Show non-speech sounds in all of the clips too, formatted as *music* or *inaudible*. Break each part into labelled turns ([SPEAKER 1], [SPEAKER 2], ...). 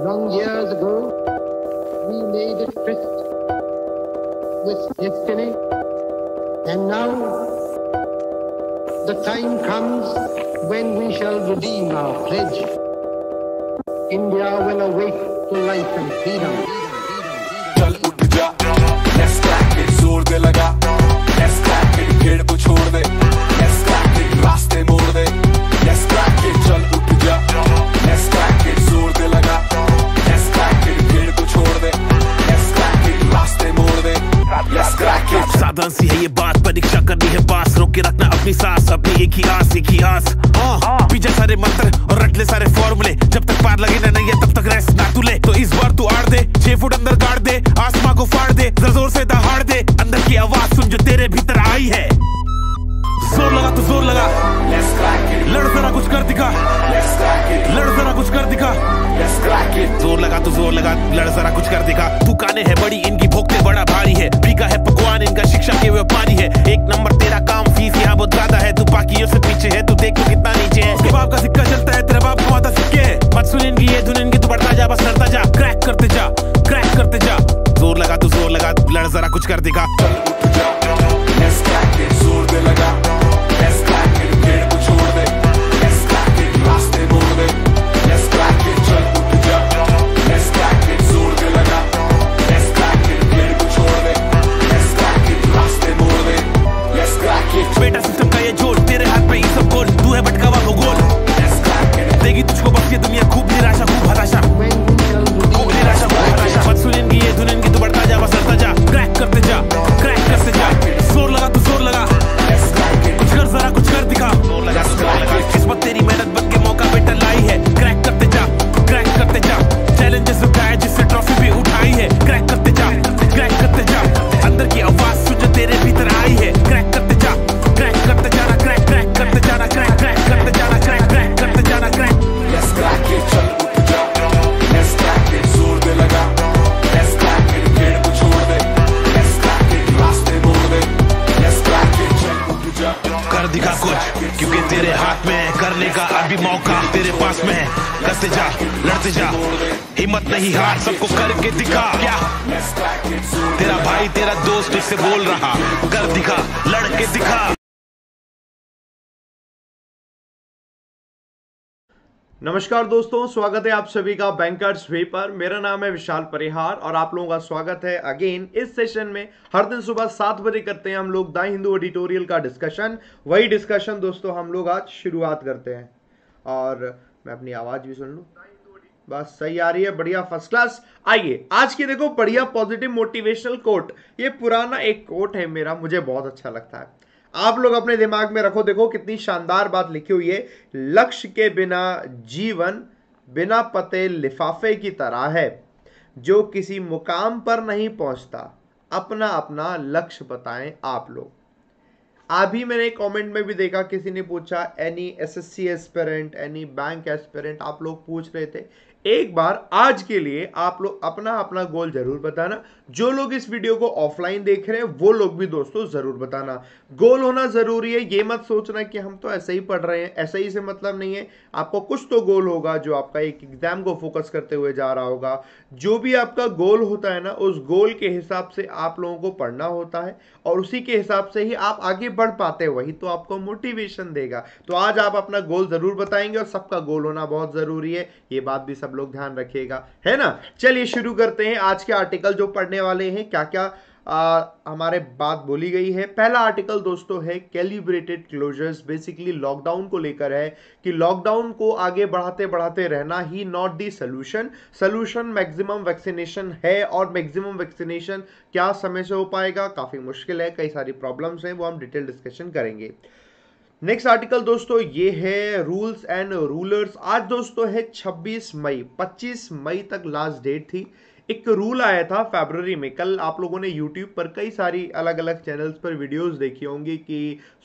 [SPEAKER 1] Long years ago, we made a tryst with destiny, and now the time comes when we shall redeem our pledge. India will awake to life and freedom. let's crack it, जोर दे नादान सी है ये बात परीक्षा करनी है पास रोक के रखना अपनी सांस अपनी एक ही आस एक ही आस हाँ। पीछे सारे मंत्र और रट ले सारे फॉर्मूले जब तक पार लगे ना नहीं है तब तक रेस्ट ना तू ले तो इस बार तू आड़ दे छह फुट अंदर गाड़ दे आसमां को फाड़ दे जोर से दहाड़ दे अंदर की आवाज सुन जो तेरे भीतर आई है जोर लगा तो जोर लगा लड़ जरा कुछ कर दिखा लड़ जरा कुछ कर दिखा जोर लगा तो जोर लगा लड़ जरा कुछ कर दिखा दुकाने है बड़ी इनकी भोगते बड़ा भारी है पीका है पकवान इनका शिक्षा के व्यापारी है एक नंबर तेरा काम फीस यहाँ बहुत ज्यादा है तू बाकियों से पीछे है तू देखो कितना नीचे है उसके बाप का सिक्का चलता है तेरा बाप कमाता सिक्के है मत सुन इनकी ये धुन इनकी तू बढ़ता जा बस लड़ता जा क्रैक करते जा क्रैक करते जा जोर लगा तू जोर लगा लड़ जरा कुछ कर दिखा जोर दे लगा नमस्कार दोस्तों स्वागत है आप सभी का बैंकर्स वे पर मेरा नाम है विशाल परिहार और आप लोगों का स्वागत है अगेन इस सेशन में हर दिन सुबह सात बजे करते हैं हम लोग द हिंदू एडिटोरियल का डिस्कशन वही डिस्कशन दोस्तों हम लोग आज शुरुआत करते हैं और मैं अपनी आवाज भी सुन लू बस सही आ रही है बढ़िया फर्स्ट क्लास आइए आज की देखो बढ़िया पॉजिटिव मोटिवेशनल कोट ये पुराना एक कोट है मेरा मुझे बहुत अच्छा लगता है आप लोग अपने दिमाग में रखो देखो कितनी शानदार बात लिखी हुई है लक्ष्य के बिना जीवन बिना पते लिफाफे की तरह है जो किसी मुकाम पर नहीं पहुंचता अपना अपना लक्ष्य बताएं आप लोग अभी मैंने कमेंट में भी देखा किसी ने पूछा any SSC aspirant any bank aspirant आप लोग पूछ रहे थे एक बार आज के लिए आप लोग अपना अपना गोल जरूर बताना जो लोग इस वीडियो को ऑफलाइन देख रहे हैं वो लोग भी दोस्तों जरूर बताना गोल होना जरूरी है ये मत सोचना कि हम तो ऐसे ही पढ़ रहे हैं ऐसे ही से मतलब नहीं है आपको कुछ तो गोल होगा जो आपका एक एग्जाम को फोकस करते हुए जा रहा होगा जो भी आपका गोल होता है ना उस गोल के हिसाब से आप लोगों को पढ़ना होता है और उसी के हिसाब से ही आप आगे बढ़ पाते हैं वही तो आपको मोटिवेशन देगा तो आज आप अपना गोल जरूर बताएंगे और सबका गोल होना बहुत जरूरी है ये बात भी सब लोग ध्यान रखेगा है ना चलिए शुरू करते हैं आज के आर्टिकल जो पढ़ने करने वाले हैं क्या क्या आ, हमारे बात बोली गई है पहला आर्टिकल दोस्तों है कैलिब्रेटेड क्लोजर्स बेसिकली लॉकडाउन को लेकर है कि लॉकडाउन को आगे बढ़ाते बढ़ाते रहना ही not the solution solution maximum vaccination है और मैक्सिमम वैक्सीनेशन क्या समय से हो पाएगा काफ़ी मुश्किल है कई सारी प्रॉब्लम्स हैं वो हम डिटेल डिस्कशन करेंगे नेक्स्ट आर्टिकल दोस्तों ये है रूल्स एंड रूलर्स आज दोस्तों है 26 मई 25 मई तक लास्ट डेट थी एक रूल आया था फेबररी में कल आप लोगों ने यूट्यूब पर कई सारी अलग अलग चैनल्स पर वीडियोस देखी होंगी कि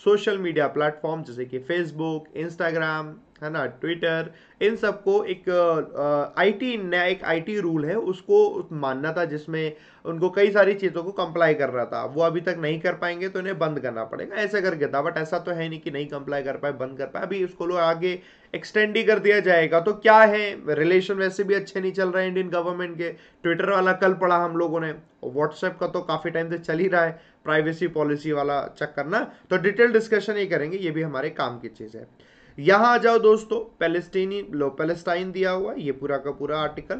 [SPEAKER 1] सोशल मीडिया प्लेटफॉर्म जैसे कि फेसबुक इंस्टाग्राम है ना ट्विटर इन सबको एक आईटी नया एक आईटी रूल है उसको मानना था जिसमें उनको कई सारी चीज़ों को कंप्लाई कर रहा था वो अभी तक नहीं कर पाएंगे तो इन्हें बंद करना पड़ेगा ऐसे करके था बट ऐसा तो है नहीं कि नहीं कंप्लाई कर पाए बंद कर पाए अभी उसको लोग आगे एक्सटेंड ही कर दिया जाएगा तो क्या है रिलेशन वैसे भी अच्छे नहीं चल रहे इंडियन गवर्नमेंट के ट्विटर वाला कल पड़ा हम लोगों ने व्हाट्सएप का तो काफ़ी टाइम से चल ही रहा है प्राइवेसी पॉलिसी वाला चेक करना तो डिटेल डिस्कशन ये करेंगे ये भी हमारे काम की चीज़ है यहां आ जाओ दोस्तों पैलेस्टीनी लो पैलेस्टाइन दिया हुआ ये पूरा का पूरा आर्टिकल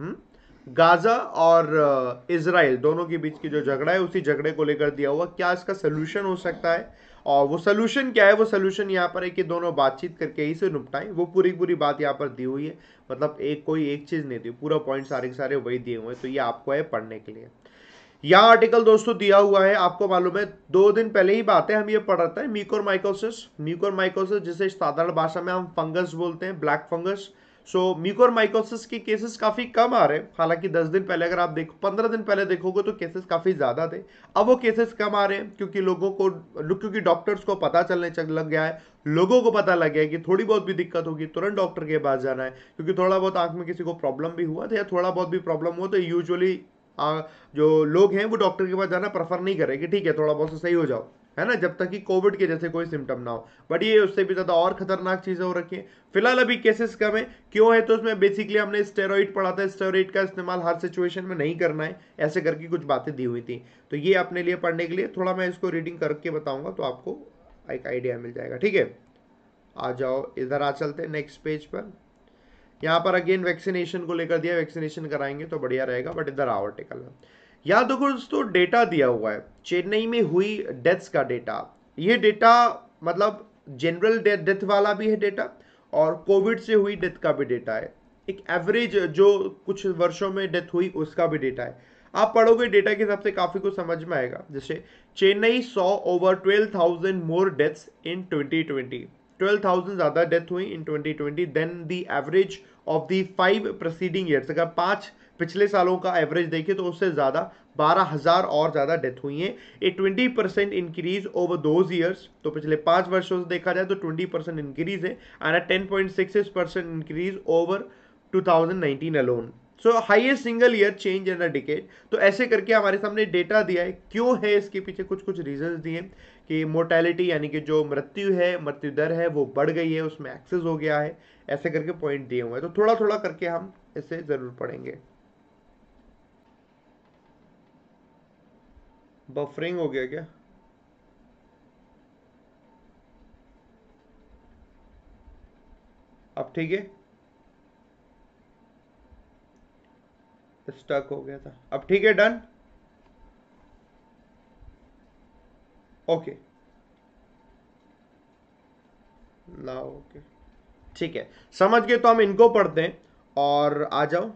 [SPEAKER 1] हम्म गाजा और इसराइल दोनों के बीच की जो झगड़ा है उसी झगड़े को लेकर दिया हुआ क्या इसका सोल्यूशन हो सकता है और वो सोल्यूशन क्या है वो सोल्यूशन यहाँ पर है कि दोनों बातचीत करके ही से निपटाएं वो पूरी पूरी बात यहाँ पर दी हुई है मतलब एक कोई एक चीज़ नहीं दी पूरा पॉइंट सारे के सारे वही दिए हुए हैं तो ये आपको है पढ़ने के लिए यह आर्टिकल दोस्तों दिया हुआ है आपको मालूम है दो दिन पहले ही बात है हम ये पढ़ रहे हैं म्यूकोर माइकोसिस म्यूकोर माइकोसिस जिसे साधारण भाषा में हम फंगस बोलते हैं black fungus so mucormycosis के केसेस काफ़ी कम आ रहे हैं हालांकि दस दिन पहले अगर आप देखो पंद्रह दिन पहले देखोगे तो केसेस काफ़ी ज़्यादा थे अब वो केसेस कम आ रहे हैं क्योंकि लोगों को क्योंकि डॉक्टर्स को पता चलने लग गया है लोगों को पता लग गया है कि थोड़ी बहुत भी दिक्कत होगी तुरंत डॉक्टर के पास जाना है क्योंकि थोड़ा बहुत आंख में किसी को प्रॉब्लम भी हुआ था या थोड़ा बहुत भी प्रॉब्लम हुआ तो यूजली आ, जो लोग हैं वो डॉक्टर के पास जाना प्रेफर नहीं करेंगे ठीक है थोड़ा बहुत तो सही हो जाओ है ना जब तक कि कोविड के जैसे कोई सिम्टम ना हो बट ये उससे भी ज़्यादा और खतरनाक चीज़ें हो रखी हैं फिलहाल अभी केसेस कम है क्यों है तो उसमें बेसिकली हमने स्टेरॉइड पढ़ा था स्टेरॉइड का इस्तेमाल हर सिचुएशन में नहीं करना है ऐसे करके कुछ बातें दी हुई थी तो ये अपने लिए पढ़ने के लिए थोड़ा मैं इसको रीडिंग करके बताऊँगा तो आपको एक आइडिया मिल जाएगा ठीक है आ जाओ इधर आ चलते नेक्स्ट पेज पर यहाँ पर अगेन वैक्सीनेशन को लेकर दिया वैक्सीनेशन कराएंगे तो बढ़िया रहेगा बट इधर आवर आर्टिकल में या देखो दोस्तों डेटा दिया हुआ है चेन्नई में हुई डेथ्स का डेटा ये डेटा मतलब जनरल डेथ वाला भी है डेटा और कोविड से हुई डेथ का भी डेटा है एक एवरेज जो कुछ वर्षों में डेथ हुई उसका भी डेटा है आप पढ़ोगे डेटा के हिसाब से काफ़ी कुछ समझ में आएगा जैसे Chennai saw over twelve thousand more deaths in twenty twenty twelve thousand ज़्यादा डेथ हुई in twenty twenty then the average of the five proceeding years अगर पाँच पिछले सालों का एवरेज देखें तो उससे ज़्यादा बारह हज़ार और ज़्यादा डेथ हुई हैं a twenty percent increase over those years तो पिछले पाँच वर्षों से देखा जाए तो ट्वेंटी परसेंट इंक्रीज है and a ten point six percent increase over two thousand nineteen alone so highest single year change in a decade तो ऐसे करके हमारे सामने डेटा दिया है क्यों है इसके पीछे कुछ कुछ रीजंस दिए कि मोर्टैलिटी यानी कि जो मृत्यु है मृत्यु दर है वो बढ़ गई है उसमें एक्सेस हो गया है ऐसे करके पॉइंट दिए हुए हैं तो थोड़ा थोड़ा करके हम इसे ज़रूर पढ़ेंगे बफरिंग हो गया क्या अब ठीक है स्टक हो गया था अब ठीक है डन ओके ना ओके ठीक है समझ गए तो हम इनको पढ़ते हैं और आ जाओ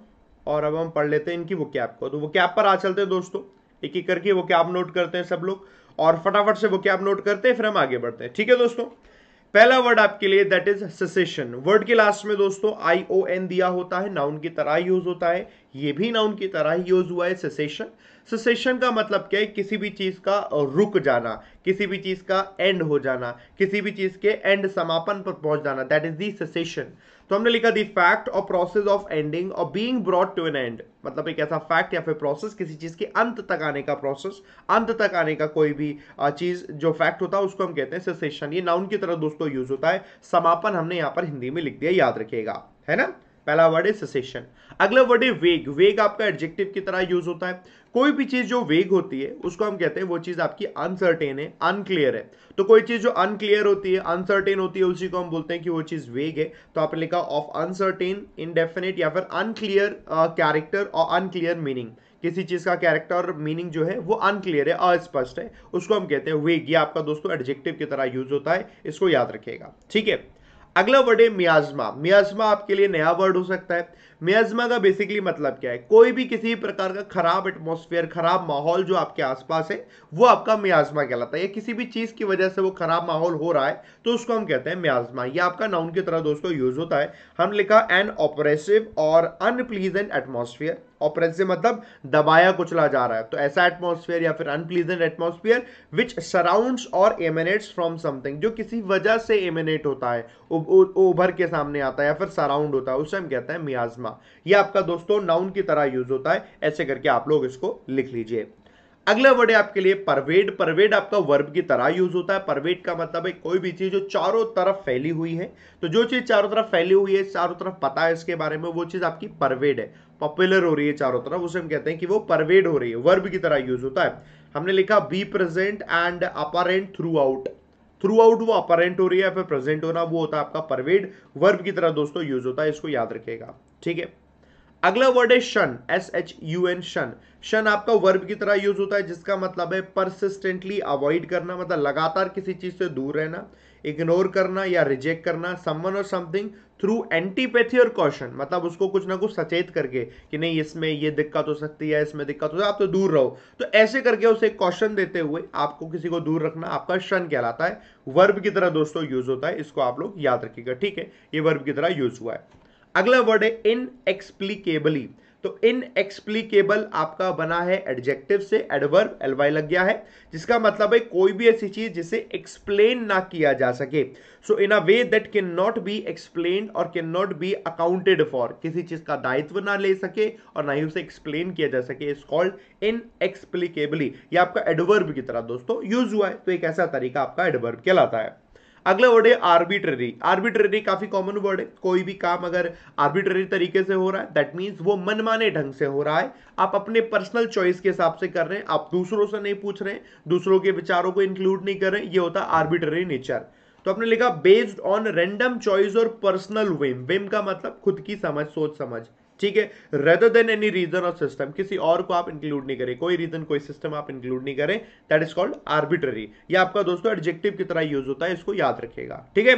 [SPEAKER 1] और अब हम पढ़ लेते हैं इनकी वो कैप को तो वो कैप पर आ चलते हैं दोस्तों एक एक करके वो कैप नोट करते हैं सब लोग और फटाफट से वो कैप नोट करते हैं फिर हम आगे बढ़ते हैं ठीक है दोस्तों पहला वर्ड आपके लिए दैट इज सेशन वर्ड के लास्ट में दोस्तों आई ओ एन दिया होता है नाउन की तरह यूज होता है ये भी नाउन की तरह ही यूज हुआ है सेशन सेशन का मतलब क्या है किसी भी चीज का रुक जाना किसी भी चीज का एंड हो जाना किसी भी चीज के एंड समापन पर पहुंच जाना दैट इज दी सेशन तो हमने लिखा the fact or process of ending or being brought to an end मतलब एक ऐसा फैक्ट या फिर प्रोसेस किसी चीज के अंत तक आने का प्रोसेस अंत तक आने का कोई भी चीज जो फैक्ट होता है उसको हम कहते हैं ये नाउन की तरह दोस्तों यूज होता है समापन हमने यहां पर हिंदी में लिख दिया याद रखिएगा है ना पहला वर्ड है ससेशन अगला वर्ड है वेग वेग आपका एडजेक्टिव की तरह यूज होता है कोई भी चीज जो वेग होती है उसको हम कहते हैं वो चीज आपकी अनसर्टेन है अनक्लियर है तो कोई चीज जो अनक्लियर होती है अनसर्टेन होती है उसी को हम बोलते हैं कि वो चीज वेग है तो आपने लिखा ऑफ अनसर्टेन इनडेफिनेट या फिर अनक्लियर कैरेक्टर uh, और अनक्लियर मीनिंग किसी चीज का कैरेक्टर और मीनिंग जो है वो अनक्लियर है अस्पष्ट है उसको हम कहते हैं वेग ये आपका दोस्तों एडजेक्टिव की तरह यूज होता है इसको याद रखिएगा ठीक है अगला वर्ड है मियाजमा मियाजमा आपके लिए नया वर्ड हो सकता है मियाजमा का बेसिकली मतलब क्या है कोई भी किसी प्रकार का खराब एटमोसफियर खराब माहौल जो आपके आसपास है वो आपका मियाजमा कहलाता है या किसी भी चीज़ की वजह से वो खराब माहौल हो रहा है तो उसको हम कहते हैं मियाजमा ये आपका नाउन की तरह दोस्तों यूज होता है हम लिखा an oppressive or unpleasant atmosphere oppressive मतलब दबाया कुचला जा रहा है तो ऐसा एटमोसफियर या फिर unpleasant atmosphere which surround or emanates from something जो किसी वजह से एमिनेट होता है उभर के सामने आता है या फिर सराउंड होता है उसे हम कहते हैं मियाजमा प्लाज्मा ये आपका दोस्तों नाउन की तरह यूज होता है ऐसे करके आप लोग इसको लिख लीजिए अगला वर्ड है आपके लिए परवेड परवेड आपका वर्ब की तरह यूज होता है परवेड का मतलब है कोई भी चीज जो चारों तरफ फैली हुई है तो जो चीज चारों तरफ फैली हुई है चारों तरफ पता है इसके बारे में वो चीज आपकी परवेड है पॉपुलर हो रही है चारों तरफ उसे हम कहते हैं कि वो परवेड हो रही है वर्ब की तरह यूज होता है हमने लिखा be present and apparent throughout throughout वो अपरेंट हो रही है फिर प्रेजेंट होना वो होता है आपका परवेड वर्ब की तरह दोस्तों यूज होता है इसको याद रखेगा ठीक है अगला वर्ड है शन एस एच यू एन शन शन आपका वर्ब की तरह यूज होता है जिसका मतलब है परसिस्टेंटली अवॉइड करना मतलब लगातार किसी चीज से दूर रहना इग्नोर करना या रिजेक्ट करना someone or something through antipathy or caution मतलब उसको कुछ ना कुछ सचेत करके कि नहीं इसमें ये दिक्कत हो सकती है इसमें दिक्कत हो सकती है आप तो दूर रहो तो ऐसे करके उसे कॉशन देते हुए आपको किसी को दूर रखना आपका शन कहलाता है वर्ब की तरह दोस्तों यूज होता है इसको आप लोग याद रखिएगा ठीक है ये वर्ब की तरह यूज हुआ है अगला वर्ड है इनएक्सप्लीकेबली तो इनएक्सप्लीकेबल आपका बना है एडजेक्टिव से एडवर्ब एलवाई लग गया है जिसका मतलब है कोई भी ऐसी चीज जिसे एक्सप्लेन ना किया जा सके so in a way that can not be explain or can not be accounted for किसी चीज का दायित्व ना ले सके और ना ही उसे एक्सप्लेन किया जा सके इज कॉल्ड इनएक्सप्लीकेबली आपका एडवर्ब की तरह दोस्तों यूज हुआ है तो एक ऐसा तरीका आपका एडवर्ब कहलाता है अगला वर्ड है आर्बिट्ररी आर्बिट्ररी काफी कॉमन वर्ड है कोई भी काम अगर आर्बिट्ररी तरीके से हो रहा है दैट मीन्स वो मनमाने ढंग से हो रहा है आप अपने पर्सनल चॉइस के हिसाब से कर रहे हैं आप दूसरों से नहीं पूछ रहे हैं दूसरों के विचारों को इंक्लूड नहीं कर रहे ये होता है आर्बिट्ररी नेचर तो आपने लिखा based on random choice or personal whim whim का मतलब खुद की समझ सोच समझ ठीक है rather than any reason or system किसी और को आप इंक्लूड नहीं करें कोई रीजन कोई सिस्टम आप इंक्लूड नहीं करें दैट इज कॉल्ड आर्बिट्ररी या आपका दोस्तों एडजेक्टिव की तरह यूज होता है इसको याद रखेगा ठीक है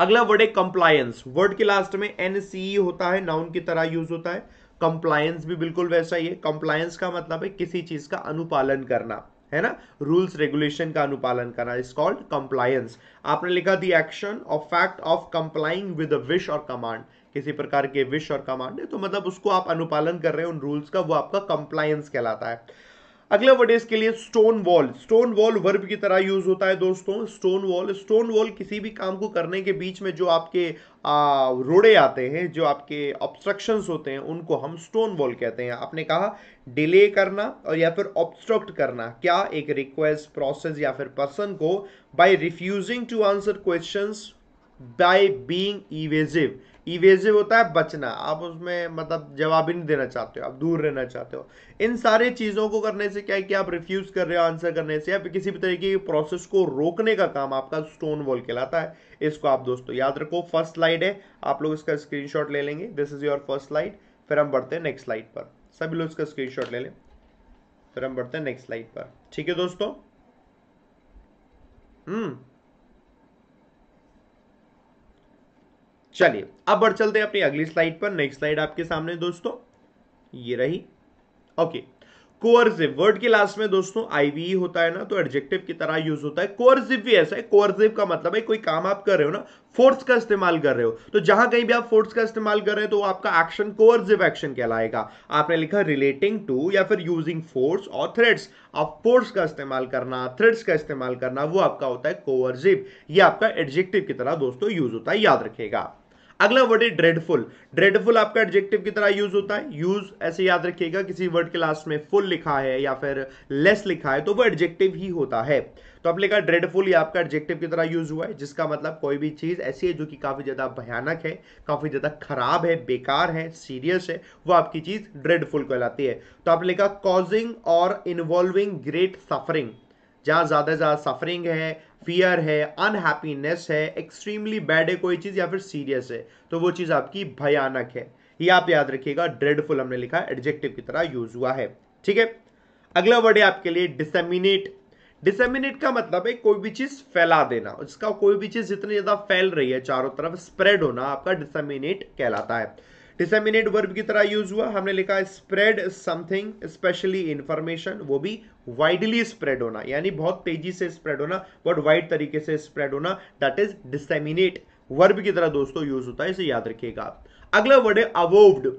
[SPEAKER 1] अगला वर्ड है कंप्लायंस वर्ड के लास्ट में एन e होता है नाउन की तरह यूज होता है कंप्लायंस भी बिल्कुल वैसा ही है कंप्लायंस का मतलब है किसी चीज का अनुपालन करना है ना रूल्स रेगुलेशन का अनुपालन करना इज कॉल्ड कंप्लायंस आपने लिखा the action of fact of complying with wish or command किसी प्रकार के विश और कमांड है तो मतलब उसको आप अनुपालन कर रहे हैं उन रूल्स का वो आपका कंप्लायंस कहलाता है अगला वर्ड इसके लिए stone wall stone wall verb की तरह यूज होता है दोस्तों स्टोन वॉल स्टोन वॉल किसी भी काम को करने के बीच में जो आपके आ, रोड़े आते हैं जो आपके ऑब्स्ट्रक्शन होते हैं उनको हम स्टोन वॉल कहते हैं आपने कहा डिले करना और या फिर ऑब्स्ट्रक्ट करना क्या एक रिक्वेस्ट प्रोसेस या फिर पर्सन को by refusing to answer question by being evasive evasive होता है बचना आप उसमें मतलब जवाब ही नहीं देना चाहते हो आप दूर रहना चाहते हो इन सारे चीज़ों को करने से क्या है कि आप रिफ्यूज़ कर रहे हो आंसर करने से या किसी भी तरीके की प्रोसेस को रोकने का काम आपका स्टोन वॉल कहलाता है इसको आप दोस्तों याद रखो फर्स्ट स्लाइड है आप लोग इसका स्क्रीन ले लेंगे this is your first slide फिर हम बढ़ते हैं नेक्स्ट स्लाइड पर सभी लोग इसका स्क्रीन ले लें फिर हम बढ़ते हैं नेक्स्ट स्लाइड पर ठीक है दोस्तों हम्म hmm. चलिए अब और चलते हैं अपनी अगली स्लाइड पर नेक्स्ट स्लाइड आपके सामने दोस्तों ये रही ओके कोअर्जिव वर्ड के लास्ट में दोस्तों आईवी e होता है ना तो एडजेक्टिव की तरह यूज होता है कोअर्जिव भी ऐसा है कोअर्जिव का मतलब है कोई काम आप कर रहे हो ना फोर्स का इस्तेमाल कर रहे हो तो जहां कहीं भी आप फोर्स का इस्तेमाल कर रहे हो तो आपका एक्शन कोअर्जिव एक्शन कहलाएगा आपने लिखा रिलेटिंग टू या फिर यूजिंग फोर्स और थ्रेड्स आप फोर्स का इस्तेमाल करना थ्रेड्स का इस्तेमाल करना वो आपका होता है कोअर्जिव ये आपका एडजेक्टिव की तरह दोस्तों यूज होता है याद रखेगा अगला वर्ड है ड्रेडफुल ड्रेडफुल आपका एडजेक्टिव की तरह यूज होता है यूज ऐसे याद रखिएगा किसी वर्ड के लास्ट में फुल लिखा है या फिर लेस लिखा है तो वो एडजेक्टिव ही होता है तो आपने कहा ड्रेडफुल ये आपका एडजेक्टिव की तरह यूज हुआ है जिसका मतलब कोई भी चीज़ ऐसी है जो कि काफ़ी ज़्यादा भयानक है काफ़ी ज़्यादा खराब है बेकार है सीरियस है वो आपकी चीज़ ड्रेडफुल कहलाती है तो आपने कहा कॉजिंग और इन्वॉल्विंग ग्रेट सफरिंग जहां ज़्यादा से ज़्यादा सफरिंग है फियर है अनहैप्पीनेस है एक्सट्रीमली बैड है कोई चीज़ या फिर सीरियस है तो वो चीज़ आपकी भयानक है ये आप याद रखिएगा ड्रेडफुल हमने लिखा एडजेक्टिव की तरह यूज हुआ है ठीक है अगला वर्ड है आपके लिए डिसेमिनेट डिसेमिनेट का मतलब है कोई भी चीज फैला देना उसका कोई भी चीज जितनी ज्यादा फैल रही है चारों तरफ स्प्रेड होना आपका डिसेमिनेट कहलाता है डिसेमिनेट वर्ब की तरह यूज हुआ हमने लिखा स्प्रेड समथिंग स्पेशली इंफॉर्मेशन वो भी वाइडली स्प्रेड होना यानी बहुत तेजी से स्प्रेड होना बहुत वाइड तरीके से स्प्रेड होना दैट इज डिसेमिनेट वर्ब की तरह दोस्तों यूज होता है इसे याद रखिएगा अगला वर्ड है अवोव्ड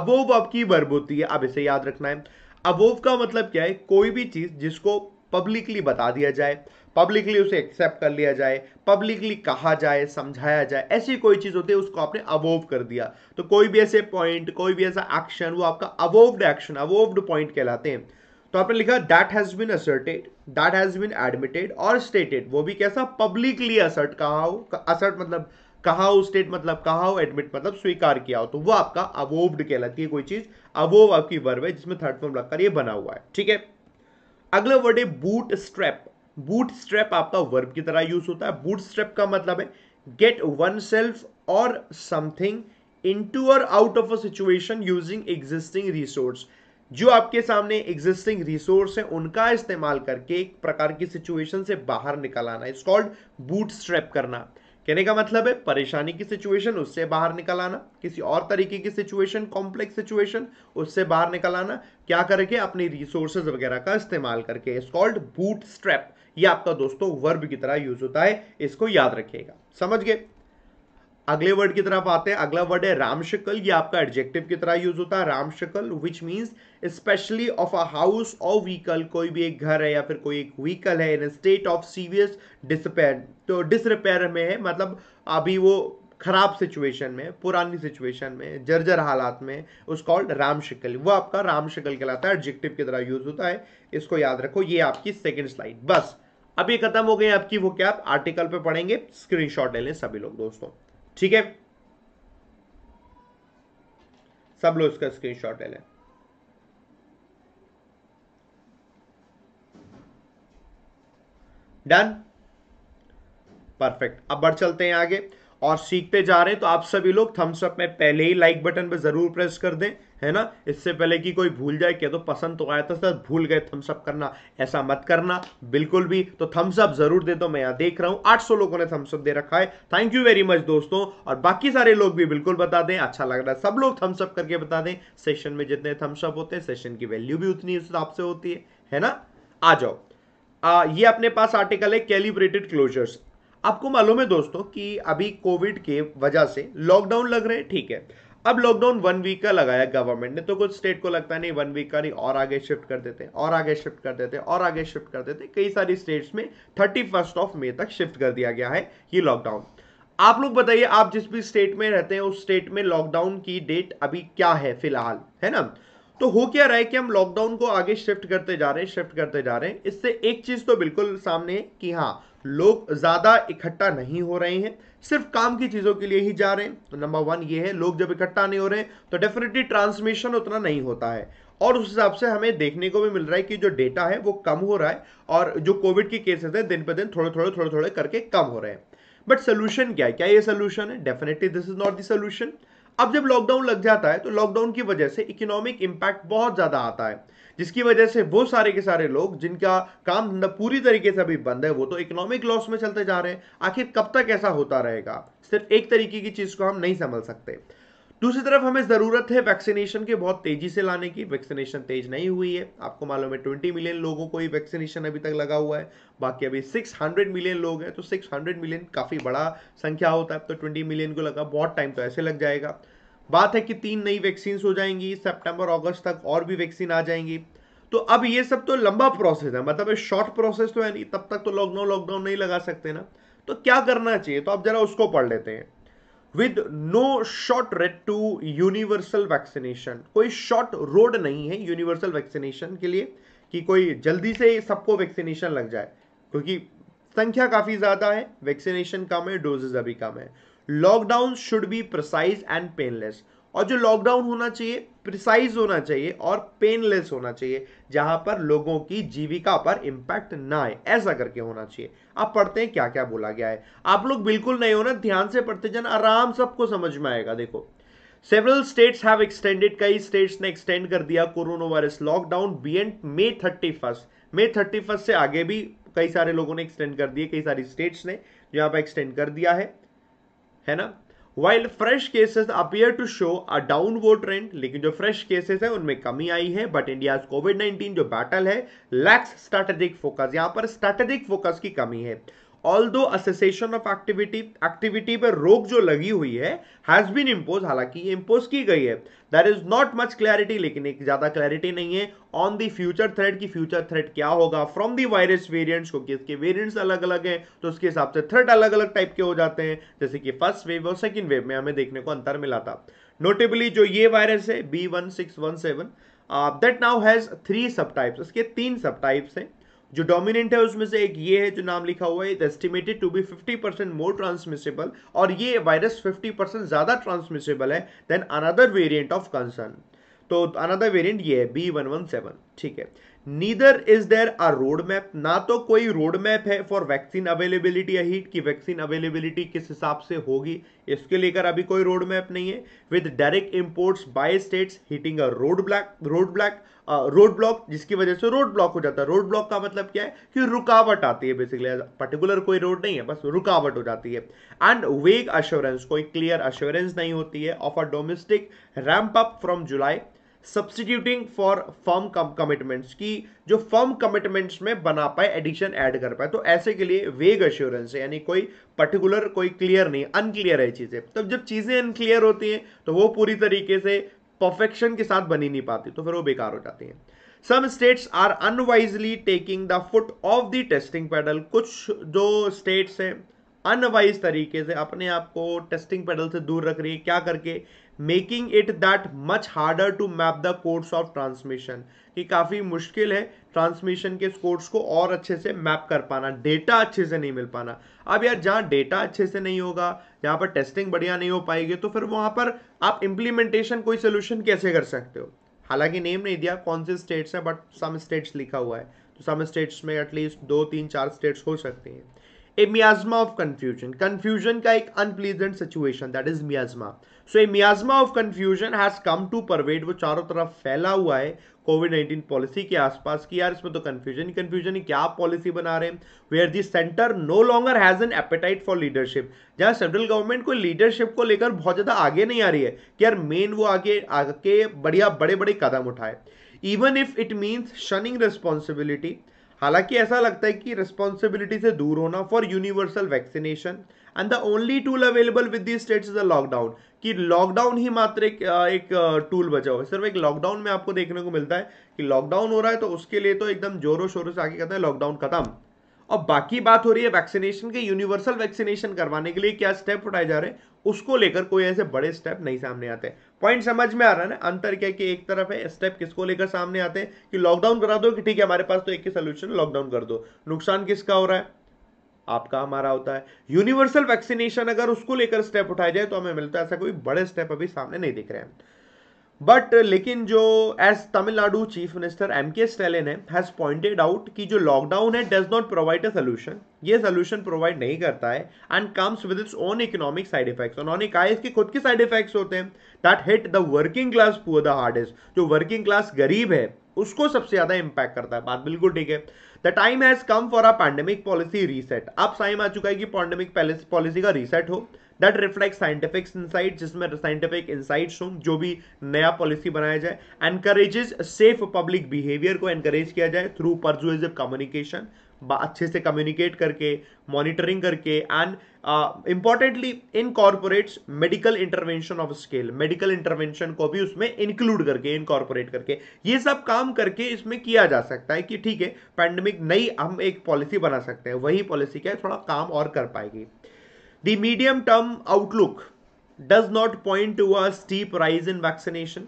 [SPEAKER 1] अवोव आपकी वर्ब होती है अब इसे याद रखना है अवोव का मतलब क्या है कोई भी चीज जिसको पब्लिकली बता दिया जाए पब्लिकली उसे एक्सेप्ट कर लिया जाए पब्लिकली कहा जाए समझाया जाए ऐसी कोई चीज़ होती है उसको आपने अवोव कर दिया तो कोई भी ऐसे पॉइंट कोई भी ऐसा एक्शन वो आपका अवोव्ड एक्शन अवोव्ड पॉइंट कहलाते हैं तो आपने लिखा that has been asserted that has been admitted or stated वो भी कैसा पब्लिकली असर्ट कहा हो असर्ट मतलब कहा हो स्टेट मतलब कहा हो एडमिट मतलब स्वीकार किया हो तो वो आपका अवोव्ड कहलाती है कोई चीज़ अवोव आपकी वर्ब है जिसमें थर्ड फॉर्म लगकर ये बना हुआ है ठीक है अगला वर्ड है बूट स्ट्रैप बूट स्ट्रैप आपका वर्ब की तरह यूज होता है बूट स्ट्रैप का मतलब है get oneself or something into or out of a situation using existing resource जो आपके सामने एग्जिस्टिंग रिसोर्स है उनका इस्तेमाल करके एक प्रकार की सिचुएशन से बाहर निकल आना इट्स कॉल्ड बूट स्ट्रैप करना कहने का मतलब है परेशानी की सिचुएशन उससे बाहर निकल आना किसी और तरीके की सिचुएशन कॉम्प्लेक्स सिचुएशन उससे बाहर निकल आना क्या करके अपनी रिसोर्सेज वगैरह का इस्तेमाल करके इट्स कॉल्ड बूट स्ट्रैप ये आपका दोस्तों वर्ब की तरह यूज होता है इसको याद रखिएगा समझ गए अगले वर्ड की तरफ आते हैं अगला वर्ड है रामशकल ये आपका एडजेक्टिव की तरह यूज होता है ramshackle which means especially of a house or vehicle कोई भी एक घर है या फिर कोई एक व्हीकल है in state of severe despair तो डिसरिपेयर में है मतलब अभी वो खराब सिचुएशन में पुरानी सिचुएशन में जर्जर हालात में उस कॉल्ड राम शिकल वो आपका राम शिकल कहलाता है एडजेक्टिव की तरह यूज होता है इसको याद रखो ये आपकी सेकेंड स्लाइड बस अब ये खत्म हो गई आपकी वो क्या आप आर्टिकल पे पढ़ेंगे स्क्रीनशॉट ले लें सभी लोग दोस्तों ठीक है सब लोग इसका स्क्रीनशॉट ले लें डन परफेक्ट अब बढ़ चलते हैं आगे और सीखते जा रहे हैं तो आप सभी लोग थम्सअप में पहले ही लाइक बटन पर जरूर प्रेस कर दें है ना इससे पहले कि कोई भूल जाए क्या तो पसंद तो आया था सर भूल गए थम्सअप करना ऐसा मत करना बिल्कुल भी तो थम्स अप जरूर दे दो मैं यहाँ देख रहा हूँ 800 लोगों ने थम्सअप दे रखा है थैंक यू वेरी मच दोस्तों और बाकी सारे लोग भी बिल्कुल बता दें अच्छा लग रहा है सब लोग थम्स अप करके बता दें सेशन में जितने थम्सअप होते हैं सेशन की वैल्यू भी उतनी हिसाब से होती है है ना आ जाओ आ, ये अपने पास आर्टिकल है कैलिब्रेटेड क्लोजर्स आपको मालूम है दोस्तों कि अभी कोविड के वजह से लॉकडाउन लग रहे हैं ठीक है अब लॉकडाउन वन वीक का लगाया गवर्नमेंट ने तो कुछ स्टेट को लगता है नहीं वन वीक का नहीं और आगे शिफ्ट कर देते हैं और आगे शिफ्ट कर देते हैं और आगे शिफ्ट कर देते हैं कई सारी स्टेट्स में थर्टी फर्स्ट ऑफ मे तक शिफ्ट कर दिया गया है ये लॉकडाउन आप लोग बताइए आप जिस भी स्टेट में रहते हैं उस स्टेट में लॉकडाउन की डेट अभी क्या है फिलहाल है ना तो हो क्या रहा है कि हम लॉकडाउन को आगे शिफ्ट करते जा रहे हैं शिफ्ट करते जा रहे हैं इससे एक चीज तो बिल्कुल सामने कि हाँ लोग ज़्यादा इकट्ठा नहीं हो रहे हैं सिर्फ काम की चीज़ों के लिए ही जा रहे हैं तो नंबर वन ये है लोग जब इकट्ठा नहीं हो रहे तो डेफिनेटली ट्रांसमिशन उतना नहीं होता है और उस हिसाब से हमें देखने को भी मिल रहा है कि जो डेटा है वो कम हो रहा है और जो कोविड के केसेस हैं दिन ब दिन थोड़े थोड़े थोड़े थोड़े करके कम हो रहे हैं बट सोल्यूशन क्या है क्या ये सोल्यूशन है definitely this is not the solution अब जब लॉकडाउन लग जाता है तो लॉकडाउन की वजह से इकोनॉमिक इम्पैक्ट बहुत ज़्यादा आता है जिसकी वजह से वो सारे के सारे लोग जिनका काम धंधा पूरी तरीके से अभी बंद है वो तो इकोनॉमिक लॉस में चलते जा रहे हैं आखिर कब तक ऐसा होता रहेगा सिर्फ एक तरीके की चीज़ को हम नहीं समझ सकते दूसरी तरफ हमें ज़रूरत है वैक्सीनेशन के बहुत तेज़ी से लाने की वैक्सीनेशन तेज नहीं हुई है आपको मालूम है ट्वेंटी मिलियन लोगों को ही वैक्सीनेशन अभी तक लगा हुआ है बाकी अभी सिक्स हंड्रेड मिलियन लोग हैं तो सिक्स हंड्रेड मिलियन काफ़ी बड़ा संख्या होता है तो ट्वेंटी मिलियन को लगा बहुत टाइम तो ऐसे लग जाएगा बात है कि तीन नई वैक्सीन हो जाएंगी सितंबर अगस्त तक और भी वैक्सीन आ जाएंगी तो अब ये सब तो लंबा प्रोसेस है मतलब शॉर्ट प्रोसेस तो है नहीं तब तक तो लॉकडाउन लॉकडाउन नहीं लगा सकते ना तो क्या करना चाहिए तो आप जरा उसको पढ़ लेते हैं with no short route to universal vaccination कोई शॉर्ट रोड नहीं है यूनिवर्सल वैक्सीनेशन के लिए कि कोई जल्दी से सबको वैक्सीनेशन लग जाए क्योंकि संख्या काफ़ी ज़्यादा है वैक्सीनेशन कम है डोजेज अभी कम है lockdown should be precise and painless और जो लॉकडाउन होना चाहिए प्रिसाइज होना चाहिए और पेनलेस होना चाहिए जहां पर लोगों की जीविका पर इम्पैक्ट ना आए ऐसा करके होना चाहिए आप पढ़ते हैं क्या क्या बोला गया है आप लोग बिल्कुल नहीं हो ना ध्यान से पढ़ते जाना आराम सबको समझ में आएगा देखो सेवरल स्टेट्स हैव एक्सटेंडेड कई स्टेट्स ने एक्सटेंड कर दिया coronavirus lockdown beyond May thirty first May thirty first से आगे भी कई सारे लोगों ने एक्सटेंड कर दिए कई सारी स्टेट्स ने जो यहाँ पर एक्सटेंड कर दिया है है ना while fresh cases appear to show a downward trend लेकिन जो फ्रेश केसेस है उनमें कमी आई है बट इंडिया कोविड 19 जो बैटल है लैक्स स्ट्रेटेजिक फोकस यहां पर स्ट्रेटेजिक फोकस की कमी है ऑल दो असोसिएशन ऑफ एक्टिविटी एक्टिविटी पर रोक जो लगी हुई है हैज बीन इम्पोज हालांकि ये इम्पोज की गई है there is not much clarity लेकिन एक ज्यादा क्लैरिटी नहीं है ऑन दी फ्यूचर थ्रेड की फ्यूचर थ्रेड क्या होगा फ्रॉम दी वायरस वेरिएंट्स क्योंकि इसके वेरिएंट्स अलग अलग हैं तो उसके हिसाब से थ्रेड अलग अलग टाइप के हो जाते हैं जैसे कि फर्स्ट वेव और सेकेंड वेव में हमें देखने को अंतर मिला था नोटेबली जो ये वायरस है B one six one seven that now has three subtypes इसके तीन सब टाइप्स हैं जो डोमिनेंट है उसमें से एक ये है जो नाम लिखा हुआ है it estimated to be 50 percent more transmissible और ये वायरस 50 परसेंट ज़्यादा ट्रांसमिसेबल है than another variant of concern तो अनदर वेरिएंट ये है बी वन वन सेवन ठीक है neither is there a road map ना तो कोई रोड मैप है फॉर वैक्सीन अवेलेबिलिटी या हीट की वैक्सीन अवेलेबिलिटी किस हिसाब से होगी इसके लेकर अभी कोई रोड मैप नहीं है with direct imports by states hitting a road black road black road block जिसकी वजह से रोड ब्लॉक हो जाता है रोड ब्लॉक का मतलब क्या है कि रुकावट आती है बेसिकली पर्टिकुलर कोई रोड नहीं है बस रुकावट हो जाती है एंड वेग अश्योरेंस कोई क्लियर अश्योरेंस नहीं होती है of a domestic ramp up from July substituting for firm commitments की जो फर्म कमिटमेंट्स में बना पाए एडिशन ऐड कर पाए तो ऐसे के लिए वेग अश्योरेंस है यानी कोई पर्टिकुलर कोई क्लियर नहीं अनक्लियर है चीज़ें तो जब चीज़ें अनक्लियर होती हैं तो वो पूरी तरीके से परफेक्शन के साथ बनी नहीं पाती तो फिर वो बेकार हो जाती है some states are unwisely taking the foot off the testing pedal कुछ जो स्टेट्स हैं अनवाइज तरीके से अपने आप को टेस्टिंग पैडल से दूर रख रही है क्या करके making it that much harder to map the course of transmission कि काफ़ी मुश्किल है ट्रांसमिशन के स्कोर्स को और अच्छे से मैप कर पाना डेटा अच्छे से नहीं मिल पाना अब यार जहां डेटा अच्छे से नहीं होगा जहाँ पर टेस्टिंग बढ़िया नहीं हो पाएगी तो फिर वहां पर आप इम्प्लीमेंटेशन कोई सोल्यूशन कैसे कर सकते हो हालांकि नेम नहीं दिया कौन से स्टेट्स है बट सम स्टेट्स लिखा हुआ है तो सम स्टेट्स में एटलीस्ट दो तीन चार स्टेट्स हो सकते हैं a miasma of confusion confusion का एक unpleasant situation that is miasma so a miasma of confusion has come to pervade वो चारों तरफ फैला हुआ है कोविड नाइन्टीन पॉलिसी के आसपास की यार इसमें तो कंफ्यूजन ही कंफ्यूजन ही क्या पॉलिसी बना रहे हैं where this centre no longer has an appetite for leadership जहां सेंट्रल गवर्नमेंट को लीडरशिप को लेकर बहुत ज़्यादा आगे नहीं आ रही है कि यार मेन वो आगे आके बढ़िया बड़े बड़े कदम उठाए even if it means shunning responsibility हालांकि ऐसा लगता है कि रिस्पॉन्सिबिलिटी से दूर होना for universal vaccination and the only tool available with these state is the lockdown कि लॉकडाउन ही मात्र एक एक टूल बचा हुआ है सिर्फ एक लॉकडाउन में आपको देखने को मिलता है कि लॉकडाउन हो रहा है तो उसके लिए तो एकदम जोरों शोरों से आके कहते हैं लॉकडाउन खत्म और बाकी बात हो रही है वैक्सीनेशन के यूनिवर्सल वैक्सीनेशन करवाने के लिए क्या स्टेप उठाए जा रहे हैं उसको लेकर कोई ऐसे बड़े स्टेप नहीं सामने आते पॉइंट समझ में आ रहा है ना अंतर क्या कि एक तरफ है स्टेप किसको लेकर सामने आते हैं कि लॉकडाउन करा दो कि ठीक है हमारे पास तो एक ही सोल्यूशन लॉकडाउन कर दो नुकसान किसका हो रहा है आपका हमारा होता है यूनिवर्सल वैक्सीनेशन अगर उसको लेकर स्टेप उठाया जाए तो हमें मिलता है ऐसा कोई बड़े स्टेप अभी सामने नहीं दिख रहे हैं बट लेकिन जो as Tamil Nadu chief minister M K Stalin has pointed out कि जो लॉकडाउन है does not provide a solution ये सोल्यूशन प्रोवाइड नहीं करता है and comes with its own economic side effects उन्होंने कहा इसके खुद के साइड इफेक्ट्स होते हैं that hit the working class poor the hardest जो वर्किंग क्लास गरीब है उसको सबसे ज़्यादा इंपैक्ट करता है बात बिल्कुल ठीक है the time has come for a pandemic policy reset अब टाइम आ चुका है कि पैंडेमिक पॉलिसी का रीसेट हो दैट रिफ्लेक्ट साइंटिफिक इंसाइट जिसमें साइंटिफिक इंसाइट हो जो भी नया पॉलिसी बनाया जाए एनकरेजेज सेफ पब्लिक बिहेवियर को एनकरेज किया जाए थ्रू परजुएजिव कम्युनिकेशन अच्छे से कम्युनिकेट करके मॉनिटरिंग करके and importantly corporates medical intervention of scale medical intervention को भी उसमें इंक्लूड करके कॉरपोरेट करके ये सब काम करके इसमें किया जा सकता है कि ठीक है पैंडमिक नई हम एक पॉलिसी बना सकते हैं वही पॉलिसी क्या है थोड़ा काम और कर पाएगी the medium term outlook does not point to a steep rise in vaccination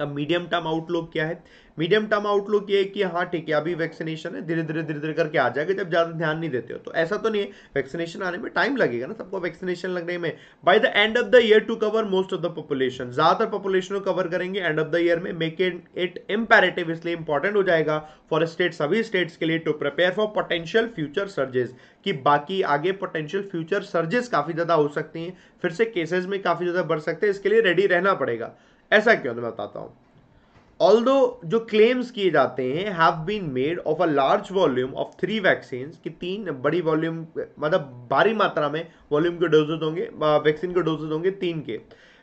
[SPEAKER 1] अब मीडियम टर्म आउटलुक क्या है मीडियम टर्म आउटलुक ये है कि हाँ ठीक है अभी वैक्सीनेशन है धीरे धीरे धीरे धीरे करके आ जाएगा जब ज़्यादा ध्यान नहीं देते हो तो ऐसा तो नहीं है वैक्सीनेशन आने में टाइम लगेगा ना सबको वैक्सीनेशन लगने में by the end of the year to cover most of the population ज़्यादातर पॉपुलेशन को कवर करेंगे एंड ऑफ द ईयर में मेक इट इम्पेरेटिव इसलिए इंपॉर्टेंट हो जाएगा फॉर स्टेट सभी स्टेट्स के लिए to prepare for potential future surges कि बाकी आगे पोटेंशियल फ्यूचर सर्जेस काफ़ी ज़्यादा हो सकती हैं फिर से केसेज में काफ़ी ज़्यादा बढ़ सकते हैं इसके लिए रेडी रहना पड़ेगा ऐसा क्यों तो मैं बताता हूं ऑल जो क्लेम्स किए जाते हैं have been made of a large volume of three vaccine की तीन बड़ी वॉल्यूम मतलब भारी मात्रा में वॉल्यूम के डोजेज होंगे वैक्सीन के डोजेज होंगे तीन के